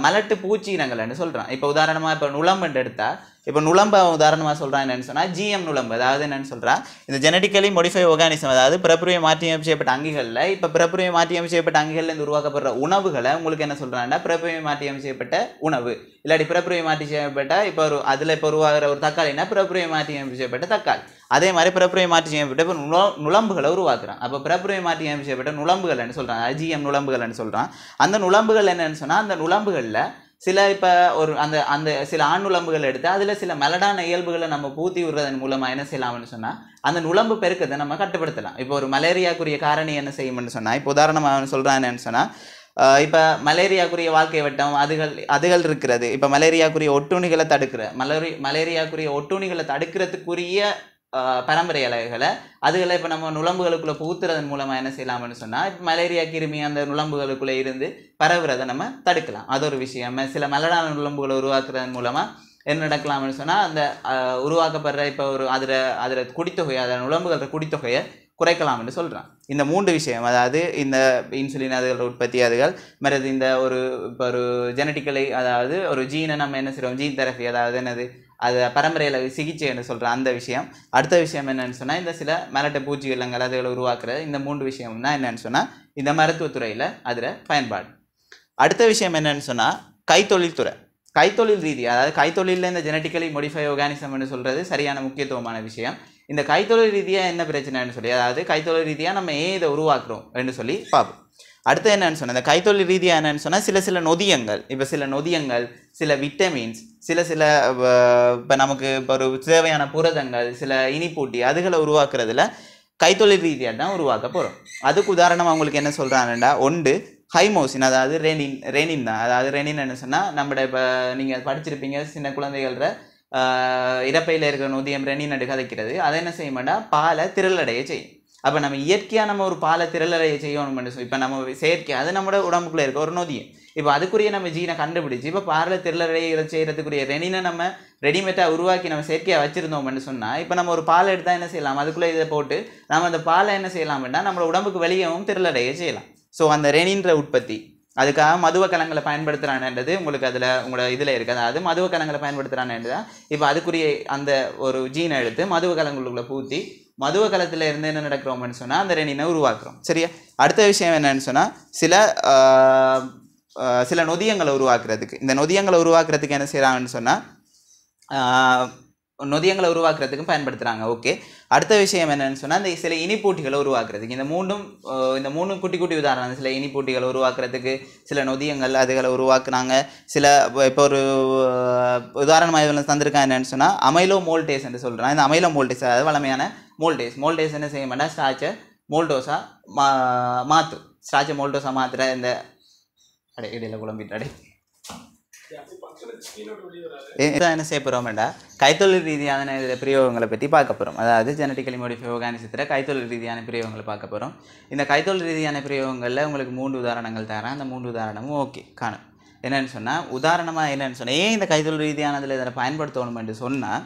Speaker 1: மலட்டு பூச்சி இனங்கள்னு சொல்கிறான் இப்போ உதாரணமாக இப்போ நுழம்புன்னு எடுத்தால் இப்போ நுழம்பை உதாரணமாக சொல்கிறான் என்னென்னு சொன்னால் ஜிஎம் நுழம்பு அதாவது என்னென்னு சொல்கிறான் இந்த ஜெனடிக்கலி மொடிஃபை ஒர்கானிசம் அதாவது பிறப்புரிமை மாற்றியம் செய்யப்பட்ட அங்கிகளில் இப்போ பிறப்புரிமை மாற்றியமைப்பு செய்யப்பட்ட அங்கிகள்லேருந்து உருவாக்கப்படுற உணவுகளை உங்களுக்கு என்ன சொல்கிறான்னா பிறப்புரிமை மாற்றியம் செய்யப்பட்ட உணவு இல்லாட்டி பிறப்புரிய மாற்றி செய்யப்பட்ட இப்போ ஒரு அதில் இப்போ உருவாகிற ஒரு தக்காளினா மாற்றி அமைப்பு செய்யப்பட்ட தக்காளி அதே மாதிரி பிறப்புரை மாற்றி செய்யப்பட்ட நுழ நுழம்புகளை உருவாக்குறான் அப்போ பிறப்புரை மாற்றி செய்யப்பட்ட என்ன சொல்கிறான் அஜிஎம் நுழம்புகள்னு சொல்கிறான் அந்த நுழம்புகள் என்னென்னு சொன்னால் அந்த நுழம்புகளில் சில இப்போ ஒரு அந்த அந்த சில ஆண் நுழம்புகள் எடுத்து அதில் சில மலடான இயல்புகளை நம்ம பூத்தி விடுறதன் மூலமாக என்ன செய்யலாம்னு சொன்னால் அந்த நுழம்பு பெருக்கத்தை நம்ம கட்டுப்படுத்தலாம் இப்போ ஒரு மலேரியாக்குரிய காரணி என்ன செய்யும்னு சொன்னால் இப்போ உதாரணமாக அவன் சொல்கிறான் என்னன்னு சொன்னால் இப்போ மலேரியாக்குரிய வாழ்க்கை வட்டம் அதுகள் அதுகள் இருக்கிறது இப்போ மலேரியாக்குரிய ஒட்டுணிகளை தடுக்கிற மலேரி மலேரியாக்குரிய ஒட்டுணிகளை தடுக்கிறதுக்குரிய பரம்பரை இலைகளை அதுகளை இப்போ நம்ம நுழம்புகளுக்குள்ளே புகுத்துறதன் மூலமாக என்ன செய்யலாம்னு சொன்னால் இப்போ மலேரியா கிருமி அந்த நுழம்புகளுக்குள்ளே இருந்து பரவுறதை நம்ம தடுக்கலாம் அது ஒரு விஷயம் சில மலடான நுழம்புகளை உருவாக்குறதன் மூலமாக என்ன நடக்கலாம்னு சொன்னால் அந்த உருவாக்கப்படுற இப்போ ஒரு அதில் அதில் குடித்தொகையை அதில் நுழம்புகள் குடித்தொகையை குறைக்கலாம்னு சொல்கிறான் இந்த மூன்று விஷயம் அதாவது இந்த இன்சுலின் அதுகள் உற்பத்தி அதுகள் மறது இந்த ஒரு இப்போ ஒரு ஜெனட்டிக்கலை அதாவது ஒரு ஜீனை நம்ம என்ன செய்கிறோம் ஜீன் தெரப்பி அதாவது என்னது அது பரம்பரையில் சிகிச்சை என்று சொல்கிற அந்த விஷயம் அடுத்த விஷயம் என்னென்னு சொன்னால் இந்த சில மலட்ட பூச்சி இல்லங்கள் அதுகளை உருவாக்குறது இந்த மூன்று விஷயம்னா என்னென்னு சொன்னால் இந்த மருத்துவத்துறையில் அதில் பயன்பாடு அடுத்த விஷயம் என்னென்னு சொன்னால் கைத்தொழில் துறை கைத்தொழில் ரீதி அதாவது கைத்தொழிலில் இந்த ஜெனட்டிக்கலி மோடிஃபை ஆர்கானிசம்னு சொல்கிறது சரியான முக்கியத்துவமான விஷயம் இந்த கைத்தொழில் ரீதியாக என்ன பிரச்சனைன்னு சொல்லி அதாவது கைத்தொழில் ரீதியாக நம்ம ஏன் இதை உருவாக்குறோம் என்று சொல்லி பார்ப்போம் அடுத்து என்னன்னு சொன்னால் இந்த கைத்தொழில் ரீதியாக என்னன்னு சொன்னால் சில சில நொதியங்கள் இப்போ சில நொதியங்கள் சில விட்டமின்ஸ் சில சில இப்போ நமக்கு இப்போ ஒரு தேவையான புரதங்கள் சில இனிப்பூட்டி அதுகளை உருவாக்குறதுல கைத்தொழில் ரீதியாக தான் உருவாக்க போகிறோம் அதுக்கு உதாரணமாக அவங்களுக்கு என்ன சொல்கிறாங்கன்னா ஒன்று ஹைமோசின் அதாவது ரெனின் ரெனின் தான் அதாவது ரெனின் என்ன சொன்னால் நம்மட இப்போ நீங்கள் படிச்சிருப்பீங்க சின்ன குழந்தைகள இறப்பையில் இருக்கிற நொதியம் ரெனின் கதைக்கிறது அதை என்ன செய்ய மாட்டா பாலை திரளடைய செய்யும் அப்போ நம்ம இயற்கையாக நம்ம ஒரு பாலை திரளறையை செய்யணும் இப்போ நம்ம செயற்கை அது நம்மளோட உடம்புக்குள்ளே இருக்க ஒரு நொதியம் இப்போ அதுக்குரிய நம்ம ஜீனை கண்டுபிடிச்சி இப்போ பாலை திரளரை செய்கிறதுக்குரிய ரெனினை நம்ம ரெடிமேட்டாக உருவாக்கி நம்ம செயற்கையாக அப்படின்னு சொன்னால் இப்போ நம்ம ஒரு பாலை எடுத்தால் என்ன செய்யலாம் அதுக்குள்ளே இதை போட்டு நம்ம அந்த பாலை என்ன செய்யலாம்னா நம்மளோட உடம்புக்கு வெளியவும் திரளடையை செய்யலாம் ஸோ அந்த ரெனின்ற உற்பத்தி அதுக்காக மதுவ கலங்களை பயன்படுத்துகிறான்ன்றது உங்களுக்கு அதில் உங்களோட இதில் இருக்குது அதாவது மதுவ கலங்களை பயன்படுத்துகிறான்ன்றது இப்போ அதுக்குரிய அந்த ஒரு ஜீனை எடுத்து மதுவ கலங்களுக்குள்ளே பூத்தி மதுவ காலத்தில் இருந்து என்ன நடக்கிறோம்னு சொன்னால் அந்த ரெண்டினை உருவாக்குறோம் சரியா அடுத்த விஷயம் என்னன்னு சொன்னால் சில சில நொதியங்களை உருவாக்குறதுக்கு இந்த நொதியங்களை உருவாக்குறதுக்கு என்ன செய்கிறாங்கன்னு சொன்னால் நொதியங்களை உருவாக்குறதுக்கும் பயன்படுத்துகிறாங்க ஓகே அடுத்த விஷயம் என்னென்னு சொன்னால் இந்த சில இனிப்பூட்டிகளை உருவாக்குறதுக்கு இந்த மூணும் இந்த மூணு குட்டி குட்டி உதாரணம் சில இனிப்பூட்டிகளை உருவாக்குறதுக்கு சில நொதியங்கள் அதுகளை உருவாக்குனாங்க சில இப்போ ஒரு உதாரணமாக இதில் தந்திருக்காங்க என்னென்னு சொன்னால் அமைலோ மோல்டேஸ் என்று சொல்கிறாங்க இந்த அமைலோ மோல்டேஸ் அதாவது வளமையான மோல்டேஸ் மோல்டேஸ் என்ன செய்ய மாட்டா ஸ்டாச்சை மோல்டோஸா மா மாற்று ஸ்டாச்சை மோல்டோஸாக மாற்றுற இந்த அடை இடையில குழம்பிட்டு அடை என்ன செய்ய வேண்டாம் கைத்தொழில் ரீதியான இதில் பிரயோகங்களை பற்றி பார்க்க போகிறோம் அதாவது ஜெனட்டிக்கலி மோடிஃபை ஓகானிசத்தில் கைத்தொழில் ரீதியான பிரயோகங்களை பார்க்க போகிறோம் இந்த கைத்தொழில் ரீதியான பிரயோகங்களில் உங்களுக்கு மூன்று உதாரணங்கள் தரேன் அந்த மூன்று உதாரணமும் ஓகே காணும் என்னென்னு சொன்னால் உதாரணமாக என்னென்னு சொன்னால் ஏன் இந்த கைத்தொழில் ரீதியானதில் இதில் பயன்படுத்தணும் என்று சொன்னால்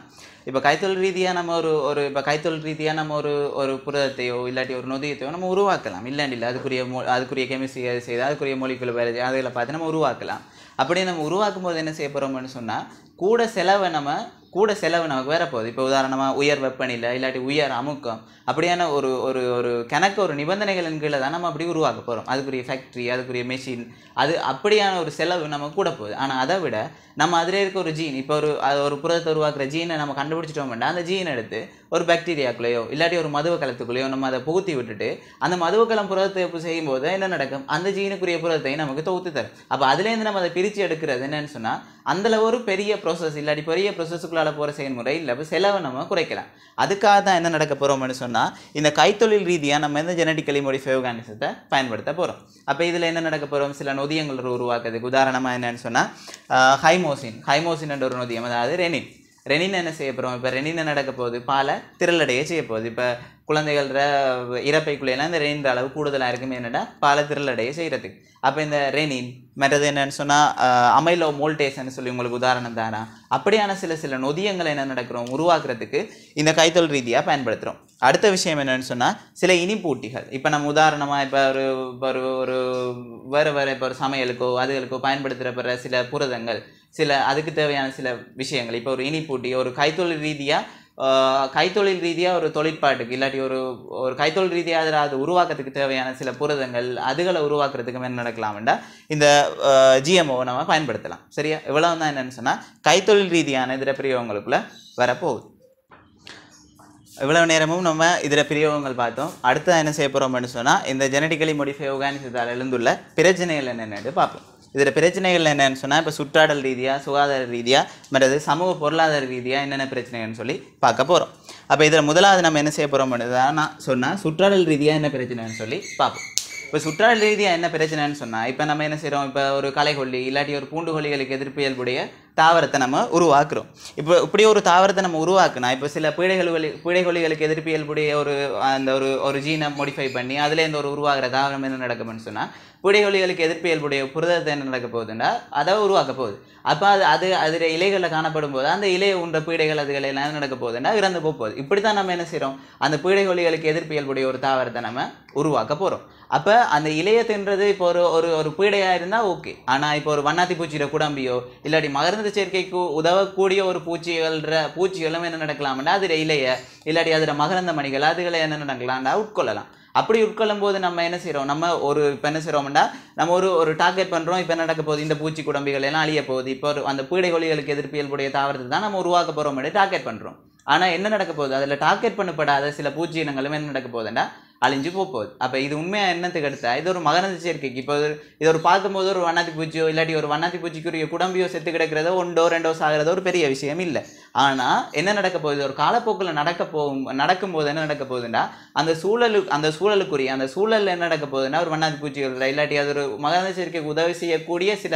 Speaker 1: இப்போ கைத்தொழில் ரீதியாக நம்ம ஒரு ஒரு இப்போ கைத்தொழில் ரீதியாக நம்ம ஒரு ஒரு புரதத்தையோ இல்லாட்டி ஒரு நொதியத்தையோ நம்ம உருவாக்கலாம் இல்லாண்டில்லை அதுக்குரிய மோ அதுக்குரிய கெமிஸ்ட்ரி அது செய்து அதுக்குரிய மொழிக்குள்ள வேலை அதில் பார்த்து நம்ம உருவாக்கலாம் அப்படி நம்ம உருவாக்கும் போது என்ன செய்ய போகிறோம்னு சொன்னால் கூட செலவை நம்ம கூட செலவு நமக்கு வேற போகுது இப்போ உதாரணமாக உயர் வெப்பநிலை இல்லாட்டி உயர் அமுக்கம் அப்படியான ஒரு ஒரு ஒரு கணக்கு ஒரு நிபந்தனைகளின் கீழே தான் நம்ம அப்படி உருவாக்க போகிறோம் அதுக்குரிய ஃபேக்ட்ரி அதுக்குரிய மெஷின் அது அப்படியான ஒரு செலவு நம்ம கூட போகுது ஆனால் அதை விட நம்ம அதிலே இருக்க ஒரு ஜீன் இப்போ ஒரு ஒரு புரதத்தை உருவாக்குற ஜீனை நம்ம கண்டுபிடிச்சிட்டோம் அந்த ஜீன் எடுத்து ஒரு பாக்டீரியாக்குள்ளேயோ இல்லாட்டி ஒரு மதுவ கலத்துக்குள்ளேயோ நம்ம அதை புகுத்தி விட்டுட்டு அந்த மதுவக்கலம் புரதத்தை செய்யும் போது என்ன நடக்கும் அந்த ஜீனுக்குரிய புரதத்தை நமக்கு தொகுத்து தரும் அப்போ அதுலேருந்து நம்ம அதை பிரித்து எடுக்கிறது என்னன்னு சொன்னால் அந்தல ஒரு பெரிய ப்ராசஸ் இல்லாட்டி பெரிய ப்ராசஸுக்குள்ளால் போகிற செயல்முறை இல்லை செலவை நம்ம குறைக்கலாம் அதுக்காக தான் என்ன நடக்க போகிறோம்னு சொன்னால் இந்த கைத்தொழில் ரீதியாக நம்ம இந்த ஜெனடிக்கலி மொழி ஆர்கானிசத்தை பயன்படுத்த போகிறோம் அப்போ இதில் என்ன நடக்க போகிறோம் சில நொதியங்கள் உருவாக்குறதுக்கு உதாரணமாக என்னன்னு சொன்னால் ஹைமோசின் ஹைமோசின் என்ற ஒரு நொதியம் அதாவது ரெனின் ரெனின் என்ன செய்ய போகிறோம் இப்போ ரெனின் நடக்க போகுது பாலை திரளடைய செய்ய போகுது இப்போ குழந்தைகளோட இறப்பைக்குள்ளேலாம் இந்த ரெனின்ற அளவு கூடுதலாக இருக்குமே என்னென்னா பாலை திரளடைய செய்கிறதுக்கு அப்போ இந்த ரெனின் மற்றது என்னென்னு சொன்னால் அமைலோ மோல்டேஸ்ன்னு சொல்லி உங்களுக்கு உதாரணம் தானா அப்படியான சில சில நொதியங்களை என்ன நடக்கிறோம் உருவாக்குறதுக்கு இந்த கைத்தொழில் ரீதியாக பயன்படுத்துகிறோம் அடுத்த விஷயம் என்னென்னு சொன்னால் சில இனிப்பூட்டிகள் இப்போ நம்ம உதாரணமாக இப்போ ஒரு ஒரு ஒரு வேறு வேறு இப்போ ஒரு சமையலுக்கோ அதுகளுக்கோ பயன்படுத்துகிறப்படுற சில புரதங்கள் சில அதுக்கு தேவையான சில விஷயங்கள் இப்போ ஒரு இனிப்பூட்டி ஒரு கைத்தொழில் ரீதியாக கைத்தொழில் ரீதியாக ஒரு தொழிற்பாட்டுக்கு இல்லாட்டி ஒரு ஒரு கைத்தொழில் ரீதியாக அதில் அது உருவாக்கிறதுக்கு தேவையான சில புரதங்கள் அதுகளை உருவாக்குறதுக்கு என்ன நடக்கலாம்டா இந்த ஜிஎம்ஓவை நம்ம பயன்படுத்தலாம் சரியா இவ்வளோ தான் என்னென்னு சொன்னால் கைத்தொழில் ரீதியான இதர பிரியோகங்களுக்குள்ளே வரப்போகுது இவ்வளவு நேரமும் நம்ம இதர பிரியோகங்கள் பார்த்தோம் அடுத்ததான் என்ன செய்ய அப்படின்னு சொன்னால் இந்த ஜெனடிக்கலி மொடிஃபை ஆர்கானிசத்தால் எழுந்துள்ள பிரச்சனைகள் என்னென்னு பார்ப்போம் இதில் பிரச்சனைகள் என்னென்னு சொன்னால் இப்போ சுற்றாடல் ரீதியாக சுகாதார ரீதியாக மற்றது சமூக பொருளாதார ரீதியாக என்னென்ன பிரச்சனைகள்னு சொல்லி பார்க்க போகிறோம் அப்போ இதில் முதலாவது நம்ம என்ன செய்ய போகிறோம் நான் சொன்னால் சுற்றாடல் ரீதியாக என்ன பிரச்சனைன்னு சொல்லி பார்ப்போம் இப்போ சுற்றாடல் ரீதியாக என்ன பிரச்சனைன்னு சொன்னால் இப்போ நம்ம என்ன செய்கிறோம் இப்போ ஒரு கலைகொல்லி இல்லாட்டி ஒரு பூண்டுகொல்லிகளுக்கு எதிர்ப்பு இயல்புடைய தாவரத்தை நம்ம உருவாக்குறோம் இப்போ இப்படி ஒரு தாவரத்தை நம்ம உருவாக்குனா இப்போ சில பீடைகள் பீடைகொலிகளுக்கு எதிர்ப்பு இயல்புடைய ஒரு அந்த ஒரு ஒரு ஜீனை மோடிஃபை பண்ணி அதில் இந்த ஒரு உருவாகிற தாவரம் என்ன நடக்கும்னு சொன்னால் பீடைகொலிகளுக்கு எதிர்ப்பு இயல்புடைய புரதத்தை என்ன நடக்க போகுதுன்னா அதை உருவாக்க போகுது அப்போ அது அது அதில் இலைகளில் காணப்படும் போது அந்த இலையை உண்ட பீடைகள் அதுகள் எல்லாம் என்ன நடக்க போகுதுன்னா இறந்து போகுது இப்படி தான் நம்ம என்ன செய்கிறோம் அந்த பீடைகொலிகளுக்கு எதிர்ப்பு இயல்புடைய ஒரு தாவரத்தை நம்ம உருவாக்க போகிறோம் அப்போ அந்த இலையை தின்றது இப்போ ஒரு ஒரு ஒரு பீடையாக இருந்தால் ஓகே ஆனால் இப்போ ஒரு வண்ணாத்தி பூச்சியோட குடம்பியோ இல்லாட்டி மகர்ந்து மருந்து சேர்க்கைக்கு உதவக்கூடிய ஒரு பூச்சிகள்ற பூச்சிகளும் என்ன நடக்கலாம்னா அது இலைய இல்லாட்டி அதில் மகரந்த மணிகள் அதுகளை என்ன நடக்கலாம்னா உட்கொள்ளலாம் அப்படி உட்கொள்ளும் போது நம்ம என்ன செய்கிறோம் நம்ம ஒரு இப்போ என்ன செய்கிறோம்னா நம்ம ஒரு ஒரு டார்கெட் பண்ணுறோம் இப்போ நடக்க போகுது இந்த பூச்சி குடம்பிகள் எல்லாம் அழிய போகுது இப்போ ஒரு அந்த பீடைகொலிகளுக்கு எதிர்ப்பியல்புடைய தாவரத்தை தான் நம்ம உருவாக்க போகிறோம் டார்கெட் பண்ணுறோம் ஆனால் என்ன நடக்க போகுது அதில் டார்கெட் பண்ணப்படாத சில பூச்சி இனங்களும் என்ன நடக்க போகுதுன்னா அழிஞ்சு போகுது அப்போ இது உண்மையாக என்னத்துக்கு எடுத்தா இது ஒரு மகரந்த சேர்க்கைக்கு இப்போ இது ஒரு பார்க்கும்போது ஒரு வண்ணாத்தி பூச்சியோ இல்லாட்டி ஒரு வண்ணாத்தி பூச்சிக்குரிய குடம்பியோ செத்து கிடக்கிறதோ ஒன்றோ ரெண்டோ சாகிறதோ ஒரு பெரிய விஷயம் இல்லை ஆனால் என்ன நடக்க போகுது ஒரு காலப்போக்கில் நடக்க போ நடக்கும்போது என்ன நடக்க போகுதுன்னா அந்த சூழலுக்கு அந்த சூழலுக்குரிய அந்த சூழலில் என்ன நடக்க போகுதுன்னா ஒரு வண்ணாத்தி பூச்சிகள் இல்லாட்டி அது ஒரு மகரந்த சேர்க்கைக்கு உதவி செய்யக்கூடிய சில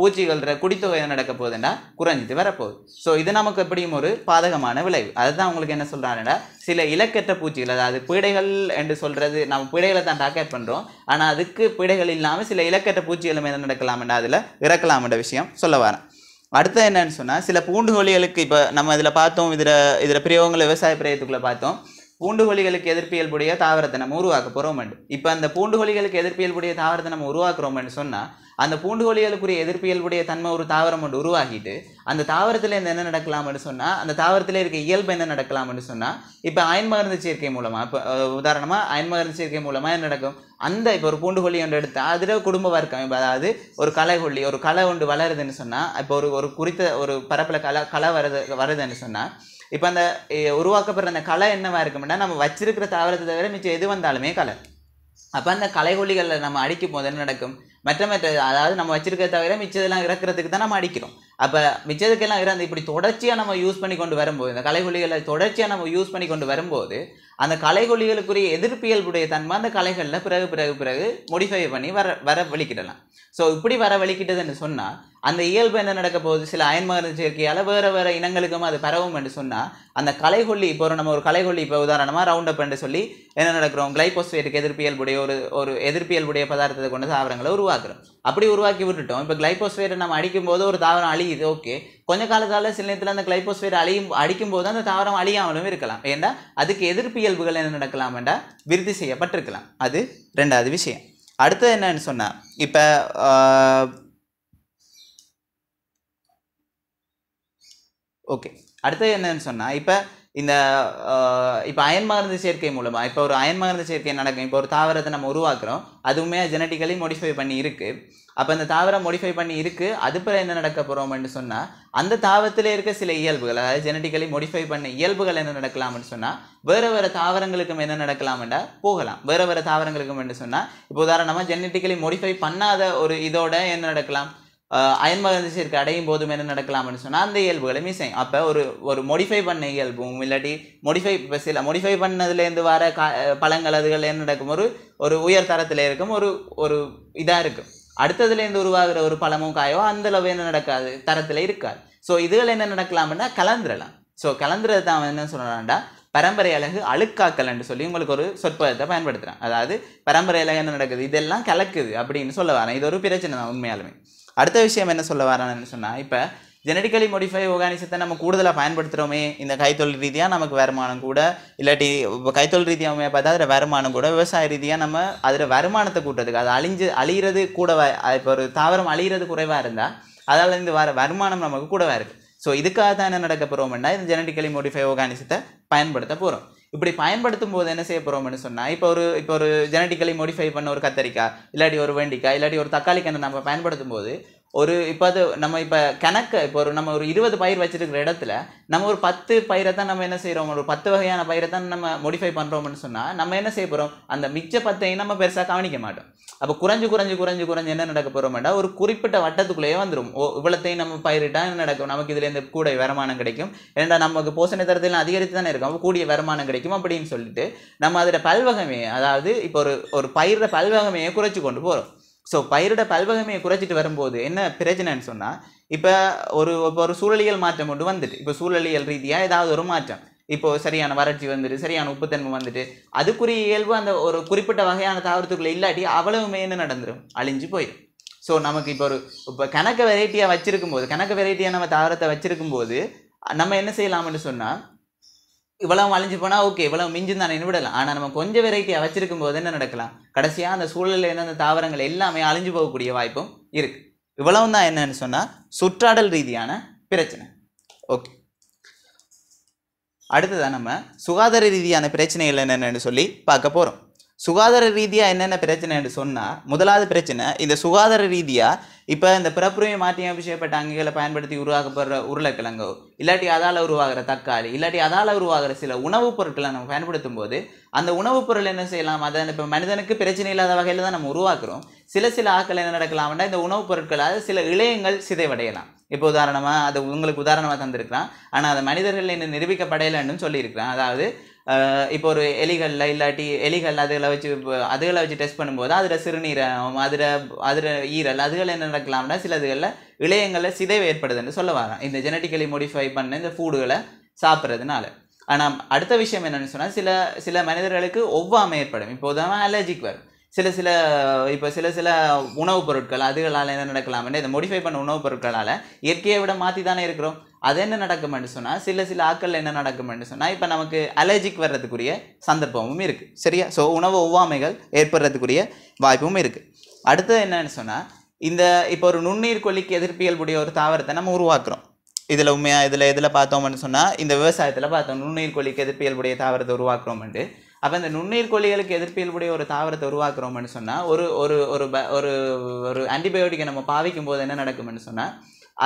Speaker 1: பூச்சிகள குடித்தொகை நடக்க போகுதுன்னா குறைஞ்சிட்டு வரப்போகுது ஸோ இது நமக்கு எப்படியும் ஒரு பாதகமான விளைவு அதுதான் உங்களுக்கு என்ன சொல்கிறாங்கன்னா சில இலக்கற்ற பூச்சிகள் அதாவது பீடைகள் என்று சொல்கிறது நம்ம பீடைகளை தான் டாக்கெட் பண்ணுறோம் ஆனால் அதுக்கு பீடைகள் இல்லாமல் சில இலக்கற்ற பூச்சிகளும் என்ன நடக்கலாம்னா அதில் இறக்கலாம்ன்ற விஷயம் சொல்ல வரேன் அடுத்தது என்னன்னு சொன்னால் சில பூண்டுகோழிகளுக்கு இப்போ நம்ம இதில் பார்த்தோம் இதில் இதில் பிரயோகங்கள் விவசாய பிரியத்துக்குள்ளே பார்த்தோம் பூண்டுகொலிகளுக்கு எதிர்ப்பியல்புடைய தாவரத்தை நம்ம உருவாக்க போகிறோம் இப்போ அந்த பூண்டுகொலிகளுக்கு எதிர்ப்பியல்புடைய தாவரத்தை நம்ம உருவாக்குறோம்னு சொன்னால் அந்த பூண்டுகொலிகளுக்குரிய எதிர்ப்பியல்புடைய தன்மை ஒரு தாவரம் ஒன்று உருவாகிட்டு அந்த தாவரத்தில் என்ன நடக்கலாம்னு சொன்னால் அந்த தாவரத்தில் இருக்க இயல்பு என்ன நடக்கலாம்னு சொன்னால் இப்போ அயன் மருந்து சேர்க்கை மூலமாக இப்போ உதாரணமாக அயன் மருந்து சேர்க்கை மூலமாக என்ன நடக்கும் அந்த இப்போ ஒரு பூண்டுகொல்லி ஒன்று எடுத்தால் அதில் குடும்ப வர்க்கம் இப்போ அதாவது ஒரு களைகொல்லி ஒரு களை ஒன்று வளருதுன்னு சொன்னால் இப்போ ஒரு ஒரு குறித்த ஒரு பரப்பில் களை களை வருது வருதுன்னு சொன்னால் இப்போ அந்த உருவாக்கப்படுற அந்த கலை என்னவாக இருக்கும்னா நம்ம வச்சிருக்கிற தாவரத்தை தவிர மிச்சம் எது வந்தாலுமே கலை அப்போ அந்த கலைகொல்லிகளில் நம்ம அடிக்கும் போது என்ன நடக்கும் மற்ற மற்ற அதாவது நம்ம வச்சிருக்கிறத தவிர மிச்சம் இதெல்லாம் இறக்குறதுக்கு தான் நம்ம அடிக்கிறோம் அப்போ மிச்சதுக்கெல்லாம் இருந்து இப்படி தொடர்ச்சியாக நம்ம யூஸ் பண்ணி கொண்டு வரும்போது இந்த கலைகொலிகளை தொடர்ச்சியாக நம்ம யூஸ் பண்ணி கொண்டு வரும்போது அந்த கலைகொலிகளுக்குரிய எதிர்ப்பியல்புடைய தன்மை அந்த கலைகளில் பிறகு பிறகு பிறகு மோடிஃபை பண்ணி வர வர வலிக்கிடலாம் ஸோ இப்படி வர வலிக்கிட்டதுன்னு சொன்னால் அந்த இயல்பு என்ன நடக்க போகுது சில அயன்மகன் சேர்க்கையால் வேறு வேறு இனங்களுக்கும் அது பரவும் என்று சொன்னால் அந்த கலைகொல்லி இப்போ நம்ம ஒரு கலைகொல்லி இப்போ உதாரணமாக ரவுண்ட் அப் என்று சொல்லி என்ன நடக்கிறோம் கிளைபோஸ்பேட்டுக்கு எதிர்ப்பியல்புடைய ஒரு ஒரு எதிர்ப்பியல்புடைய பதார்த்தத்தை கொண்டு தாவரங்களை உருவாக்குறோம் அப்படி உருவாக்கி விட்டுட்டோம் இப்போ கிளைபோஸ்பேட்டை நம்ம அடிக்கும் போது ஒரு தாவரம் அழி அழியுது ஓகே கொஞ்ச காலத்தால் சில நேரத்தில் அந்த கிளைபோஸ்பேர் அழியும் அடிக்கும் போது அந்த தாவரம் அழியாமலும் இருக்கலாம் ஏண்டா அதுக்கு எதிர்ப்பு இயல்புகள் என்ன நடக்கலாம் வேண்டா விருத்தி செய்யப்பட்டிருக்கலாம் அது ரெண்டாவது விஷயம் அடுத்தது என்னன்னு சொன்னால் இப்போ ஓகே அடுத்தது என்னன்னு சொன்னால் இப்போ இந்த இப்போ அயன் மருந்து சேர்க்கை மூலமாக இப்போ ஒரு அயன் மருந்து சேர்க்கை நடக்கும் இப்போ ஒரு தாவரத்தை நம்ம உருவாக்குறோம் அதுவுமே ஜெனட்டிக்கலி மோடிஃபை பண்ணி இருக்குது அப்போ அந்த தாவரம் மோடிஃபை பண்ணி இருக்குது அதுப்புறம் என்ன நடக்க போகிறோம்னு சொன்னால் அந்த தாவரத்தில் இருக்க சில இயல்புகள் அதாவது ஜெனட்டிக்கலி மோடிஃபை பண்ண இயல்புகள் என்ன நடக்கலாம்னு சொன்னால் வேறு வேறு தாவரங்களுக்கும் என்ன நடக்கலாம்டா போகலாம் வேறு வேறு தாவரங்களுக்கும் சொன்னால் இப்போ உதாரணமாக ஜெனட்டிக்கலி மோடிஃபை பண்ணாத ஒரு இதோட என்ன நடக்கலாம் அயன்மகந்த சேர்க்கை அடையும் போதும் என்ன நடக்கலாம்னு சொன்னால் அந்த இயல்புகளை மிஸ் ஆகும் அப்போ ஒரு ஒரு மோடிஃபை பண்ண இயல்பும் இல்லாட்டி மோடிஃபை இப்போ சில மோடிஃபை பண்ணதுலேருந்து வர கா பழங்கள் அதுகள் என்ன நடக்கும் ஒரு ஒரு உயர் தரத்தில் இருக்கும் ஒரு ஒரு இதாக இருக்கும் அடுத்ததுலேருந்து உருவாகிற ஒரு பழமோ காயோ அந்த அளவு என்ன நடக்காது தரத்தில் இருக்காது ஸோ இதுகள் என்ன நடக்கலாம்னா கலந்துடலாம் ஸோ கலந்துறது தான் என்ன சொல்லலாம்டா பரம்பரை அழகு அழுக்காக்கலன்னு சொல்லி உங்களுக்கு ஒரு சொற்பதத்தை பயன்படுத்துகிறேன் அதாவது பரம்பரை அழகு என்ன நடக்குது இதெல்லாம் கலக்குது அப்படின்னு சொல்ல வரேன் இது ஒரு பிரச்சனை தான் உண்மையாலுமே அடுத்த விஷயம் என்ன சொல்ல வரேன்னு சொன்னால் இப்போ ஜெனடிக்கலி மோடிஃபை ஆர்கானிசத்தை நம்ம கூடுதலாக பயன்படுத்துகிறோமே இந்த கைத்தொழில் ரீதியாக நமக்கு வருமானம் கூட இல்லாட்டி இப்போ கைத்தொழில் ரீதியாக பார்த்தா அதில் வருமானம் கூட விவசாய ரீதியாக நம்ம அதில் வருமானத்தை கூட்டுறதுக்கு அது அழிஞ்சு அழிகிறது கூட இப்போ ஒரு தாவரம் அழிகிறது குறைவாக இருந்தால் அதால் இந்த வர வருமானம் நமக்கு கூடவாக இருக்குது ஸோ இதுக்காக தான் என்ன நடக்க போகிறோம்னா இந்த ஜெனடிக்கலி மோடிஃபை ஆர்கானிசத்தை பயன்படுத்த போகிறோம் இப்படி பயன்படுத்தும் போது என்ன செய்ய போகிறோம்னு சொன்னால் இப்போ ஒரு இப்போ ஒரு ஜெனட்டிக்கலி மோடிஃபை பண்ண ஒரு கத்தரிக்காய் இல்லாட்டி ஒரு வெண்டிக்காய் இல்லாட்டி ஒரு தக்காளி கண்ணை நம்ம பயன்படுத்தும் போது ஒரு இப்போ அது நம்ம இப்போ கணக்கை இப்போ ஒரு நம்ம ஒரு இருபது பயிர் வச்சுருக்கிற இடத்துல நம்ம ஒரு பத்து பயிரை தான் நம்ம என்ன செய்கிறோம் ஒரு பத்து வகையான பயிரை தான் நம்ம மோடிஃபை பண்ணுறோம்னு சொன்னால் நம்ம என்ன செய்ய போகிறோம் அந்த மிச்ச பத்தையும் நம்ம பெருசாக கவனிக்க மாட்டோம் அப்போ குறைஞ்சு குறைஞ்சு குறைஞ்சு குறைஞ்சு என்ன நடக்க போகிறோம்டா ஒரு குறிப்பிட்ட வட்டத்துக்குள்ளேயே வந்துடும் ஓ இவ்வளோத்தையும் நம்ம பயிரிட்டால் என்ன நடக்கும் நமக்கு இதுலேருந்து கூடை வருமானம் கிடைக்கும் ஏன்னா நமக்கு போஷண தரத்தில் அதிகரித்து தானே இருக்கும் அப்போ கூடிய வருமானம் கிடைக்கும் அப்படின்னு சொல்லிட்டு நம்ம அதில் பல்வகமே அதாவது இப்போ ஒரு ஒரு பயிரிட பல்வகமையை குறைச்சி கொண்டு போகிறோம் ஸோ பயிரோட பல்வகமையை குறைச்சிட்டு வரும்போது என்ன பிரச்சனைன்னு சொன்னால் இப்போ ஒரு இப்போ ஒரு சூழலியல் மாற்றம் கொண்டு வந்துட்டு இப்போ சூழலியல் ரீதியாக ஏதாவது ஒரு மாற்றம் இப்போது சரியான வறட்சி வந்துட்டு சரியான உப்புத்தன்மை வந்துட்டு அதுக்குரிய இயல்பு அந்த ஒரு குறிப்பிட்ட வகையான தாவரத்துக்குள்ளே இல்லாட்டி அவ்வளவுமே என்ன நடந்துடும் அழிஞ்சு போயிடும் ஸோ நமக்கு இப்போ ஒரு இப்போ கணக்கு வெரைட்டியாக வச்சுருக்கும் போது கணக்கு வெரைட்டியாக நம்ம தாவரத்தை வச்சுருக்கும் போது நம்ம என்ன செய்யலாம்னு சொன்னால் இவ்வளவு அழிஞ்சு போனால் ஓகே இவ்வளவு தான் தானே விடலாம் ஆனால் நம்ம கொஞ்சம் வெரைட்டியாக வச்சிருக்கும் போது என்ன நடக்கலாம் கடைசியாக அந்த சூழலில் இருந்த தாவரங்கள் எல்லாமே அழிஞ்சு போகக்கூடிய வாய்ப்பும் இருக்குது இவ்வளவு தான் என்னன்னு சொன்னால் சுற்றாடல் ரீதியான பிரச்சனை ஓகே அடுத்ததான் நம்ம சுகாதார ரீதியான பிரச்சனைகள் என்னென்னு சொல்லி பார்க்க போகிறோம் சுகாதார ரீதியாக என்னென்ன பிரச்சனைன்னு சொன்னால் முதலாவது பிரச்சனை இந்த சுகாதார ரீதியாக இப்போ இந்த பிறப்புரிமை மாற்றியமைப்பு செய்யப்பட்ட அங்கிகளை பயன்படுத்தி உருவாக்கப்படுற உருளைக்கிழங்கோ இல்லாட்டி அதால் உருவாகிற தக்காளி இல்லாட்டி அதால் உருவாகிற சில உணவுப் பொருட்களை நம்ம பயன்படுத்தும் போது அந்த உணவுப் பொருள் என்ன செய்யலாம் அதை இப்போ மனிதனுக்கு பிரச்சனை இல்லாத வகையில் தான் நம்ம உருவாக்குறோம் சில சில ஆக்கள் என்ன நடக்கலாம்னா இந்த உணவுப் பொருட்களால் சில இளையங்கள் சிதைவடையலாம் இப்போ உதாரணமாக அது உங்களுக்கு உதாரணமாக தந்திருக்கிறான் ஆனால் அதை மனிதர்கள் என்ன நிரூபிக்கப்படையலைன்னு சொல்லியிருக்கிறான் அதாவது இப்போ ஒரு எலிகளில் இல்லாட்டி எலிகள் அதுகளை வச்சு அதுகளை வச்சு டெஸ்ட் பண்ணும்போது அதில் சிறுநீரகம் அதில் அதில் ஈரல் அதுகள் என்ன நடக்கலாம்னா சிலதுகளில் இளையங்களில் சிதைவு ஏற்படுதுன்னு சொல்ல வரேன் இந்த ஜெனட்டிக்கலி மோடிஃபை பண்ண இந்த ஃபூடுகளை சாப்பிட்றதுனால ஆனால் அடுத்த விஷயம் என்னென்னு சொன்னால் சில சில மனிதர்களுக்கு ஒவ்வாமை ஏற்படும் இப்போதான் அலர்ஜிக் வரும் சில சில இப்போ சில சில உணவுப் பொருட்கள் அதுகளால் என்ன நடக்கலாம்னு இந்த மோடிஃபை பண்ண உணவுப் பொருட்களால் இயற்கையை விட மாற்றி தானே இருக்கிறோம் அது என்ன நடக்கும்னு சொன்னால் சில சில ஆக்கள் என்ன நடக்கும்னு சொன்னால் இப்போ நமக்கு அலர்ஜிக் வர்றதுக்குரிய சந்தர்ப்பமும் இருக்குது சரியா ஸோ உணவு ஒவ்வாமைகள் ஏற்படுறதுக்குரிய வாய்ப்பும் இருக்குது அடுத்தது என்னன்னு சொன்னால் இந்த இப்போ ஒரு நுண்ணீர் கொல்லிக்கு எதிர்ப்பியல்புடைய ஒரு தாவரத்தை நம்ம உருவாக்குறோம் இதில் உண்மையாக இதில் இதில் பார்த்தோம்னு சொன்னால் இந்த விவசாயத்தில் பார்த்தோம் நுண்ணீர் கொல்லிக்கு எதிர்ப்பியல்புடைய தாவரத்தை உருவாக்குறோம்ட்டு அப்போ இந்த நுண்ணீர் கொல்லிகளுக்கு எதிர்ப்பியல்புடைய ஒரு தாவரத்தை உருவாக்குறோம்னு சொன்னால் ஒரு ஒரு ஒரு ஒரு ஆன்டிபயோட்டிக்கை நம்ம பாவிக்கும் போது என்ன நடக்கும்னு சொன்னால்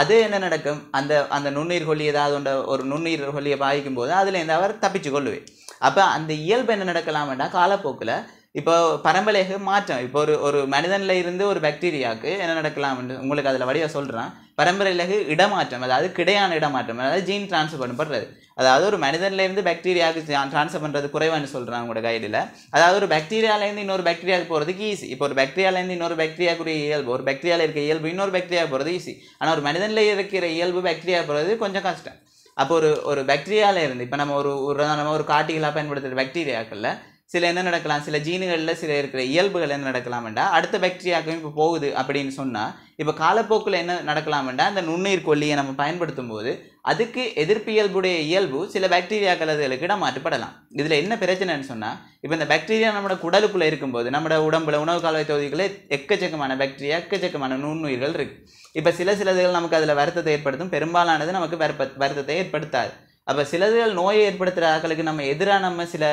Speaker 1: அது என்ன நடக்கும் அந்த அந்த நுண்ணுயிர் கொல்லி ஏதாவது ஒன்ற ஒரு நுண்ணுயிர் கொல்லியை பாதிக்கும் போது இந்த அவர் தப்பிச்சு கொள்ளுவேன் அப்போ அந்த இயல்பு என்ன வேண்டாம் காலப்போக்கில் இப்போ பரம்பலேக மாற்றம் இப்போ ஒரு ஒரு மனிதனில் இருந்து ஒரு பாக்டீரியாவுக்கு என்ன நடக்கலாம் உங்களுக்கு அதில் வழியாக சொல்கிறேன் பரம்பரையிலகு இடமாற்றம் அதாவது கிடையான இடமாற்றம் அதாவது ஜீன் டிரான்ஸ்ஃபர் பண்ணப்படுறது அதாவது ஒரு மனிதன்லேருந்து பாக்டீரியாவுக்கு டிரான்ஸ்ஃபர் பண்ணுறது குறைவான்னு சொல்கிறாங்க உங்களோட கைடில் அதாவது ஒரு பாக்டீரியாலேருந்து இன்னொரு பாக்டீரியாவுக்கு போகிறதுக்கு ஈஸி இப்போ ஒரு பாக்டீரியாலேருந்து இன்னொரு பாக்டீரியாக்குரிய இயல்பு ஒரு பாக்டீரியாவில் இருக்க இயல்பு இன்னொரு பாக்டீரியா போகிறது ஈஸி ஆனால் ஒரு மனிதனில் இருக்கிற இயல்பு பாக்டீரியா போகிறது கொஞ்சம் கஷ்டம் அப்போ ஒரு ஒரு பாக்டீரியாவில் இருந்து இப்போ நம்ம ஒரு ஒரு நம்ம ஒரு காட்டிகளாக பயன்படுத்துகிற பாக்டீரியாக்களில் சில என்ன நடக்கலாம் சில ஜீனுகளில் சில இருக்கிற இயல்புகள் என்ன நடக்கலாம் அடுத்த பாக்டீரியாவுக்கும் இப்போ போகுது அப்படின்னு சொன்னால் இப்போ காலப்போக்கில் என்ன நடக்கலாம் அந்த நுண்ணுயிர் கொல்லியை நம்ம பயன்படுத்தும் போது அதுக்கு எதிர்ப்பியல்புடைய இயல்பு சில பேக்டீரியா அதுகளுக்கு இடம் மாற்றப்படலாம் இதில் என்ன பிரச்சனைன்னு சொன்னால் இப்போ இந்த பாக்டீரியா நம்மளோட குடலுக்குள்ளே இருக்கும்போது நம்ம உடம்புல உணவு கால்வாய் தொகுதிகளில் எக்கச்சக்கமான பாக்டீரியா எக்கச்சக்கமான நுண்ணுயிர்கள் இருக்குது இப்போ சில சிலதுகள் நமக்கு அதில் வருத்தத்தை ஏற்படுத்தும் பெரும்பாலானது நமக்கு வருத்தத்தை ஏற்படுத்தாது அப்போ சிலதுகள் நோயை ஏற்படுத்துகிற ஆக்களுக்கு நம்ம எதிராக நம்ம சில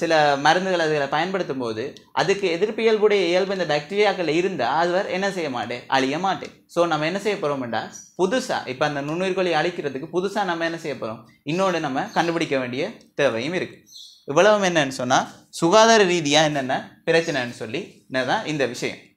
Speaker 1: சில மருந்துகள் அதில் பயன்படுத்தும் போது அதுக்கு எதிர்ப்பியல்புடைய இயல்பு இந்த பாக்டீரியாக்கள் இருந்தால் அதுவர் என்ன செய்ய மாட்டேன் அழிய மாட்டேன் ஸோ நம்ம என்ன செய்ய போகிறோம்டா புதுசாக இப்போ அந்த நுண்ணுயிர்கொல்லி அழிக்கிறதுக்கு புதுசாக நம்ம என்ன செய்ய போகிறோம் இன்னொன்று நம்ம கண்டுபிடிக்க வேண்டிய தேவையும் இருக்குது இவ்வளவும் என்னன்னு சொன்னால் சுகாதார ரீதியாக என்னென்ன பிரச்சனைன்னு சொல்லி தான் இந்த விஷயம்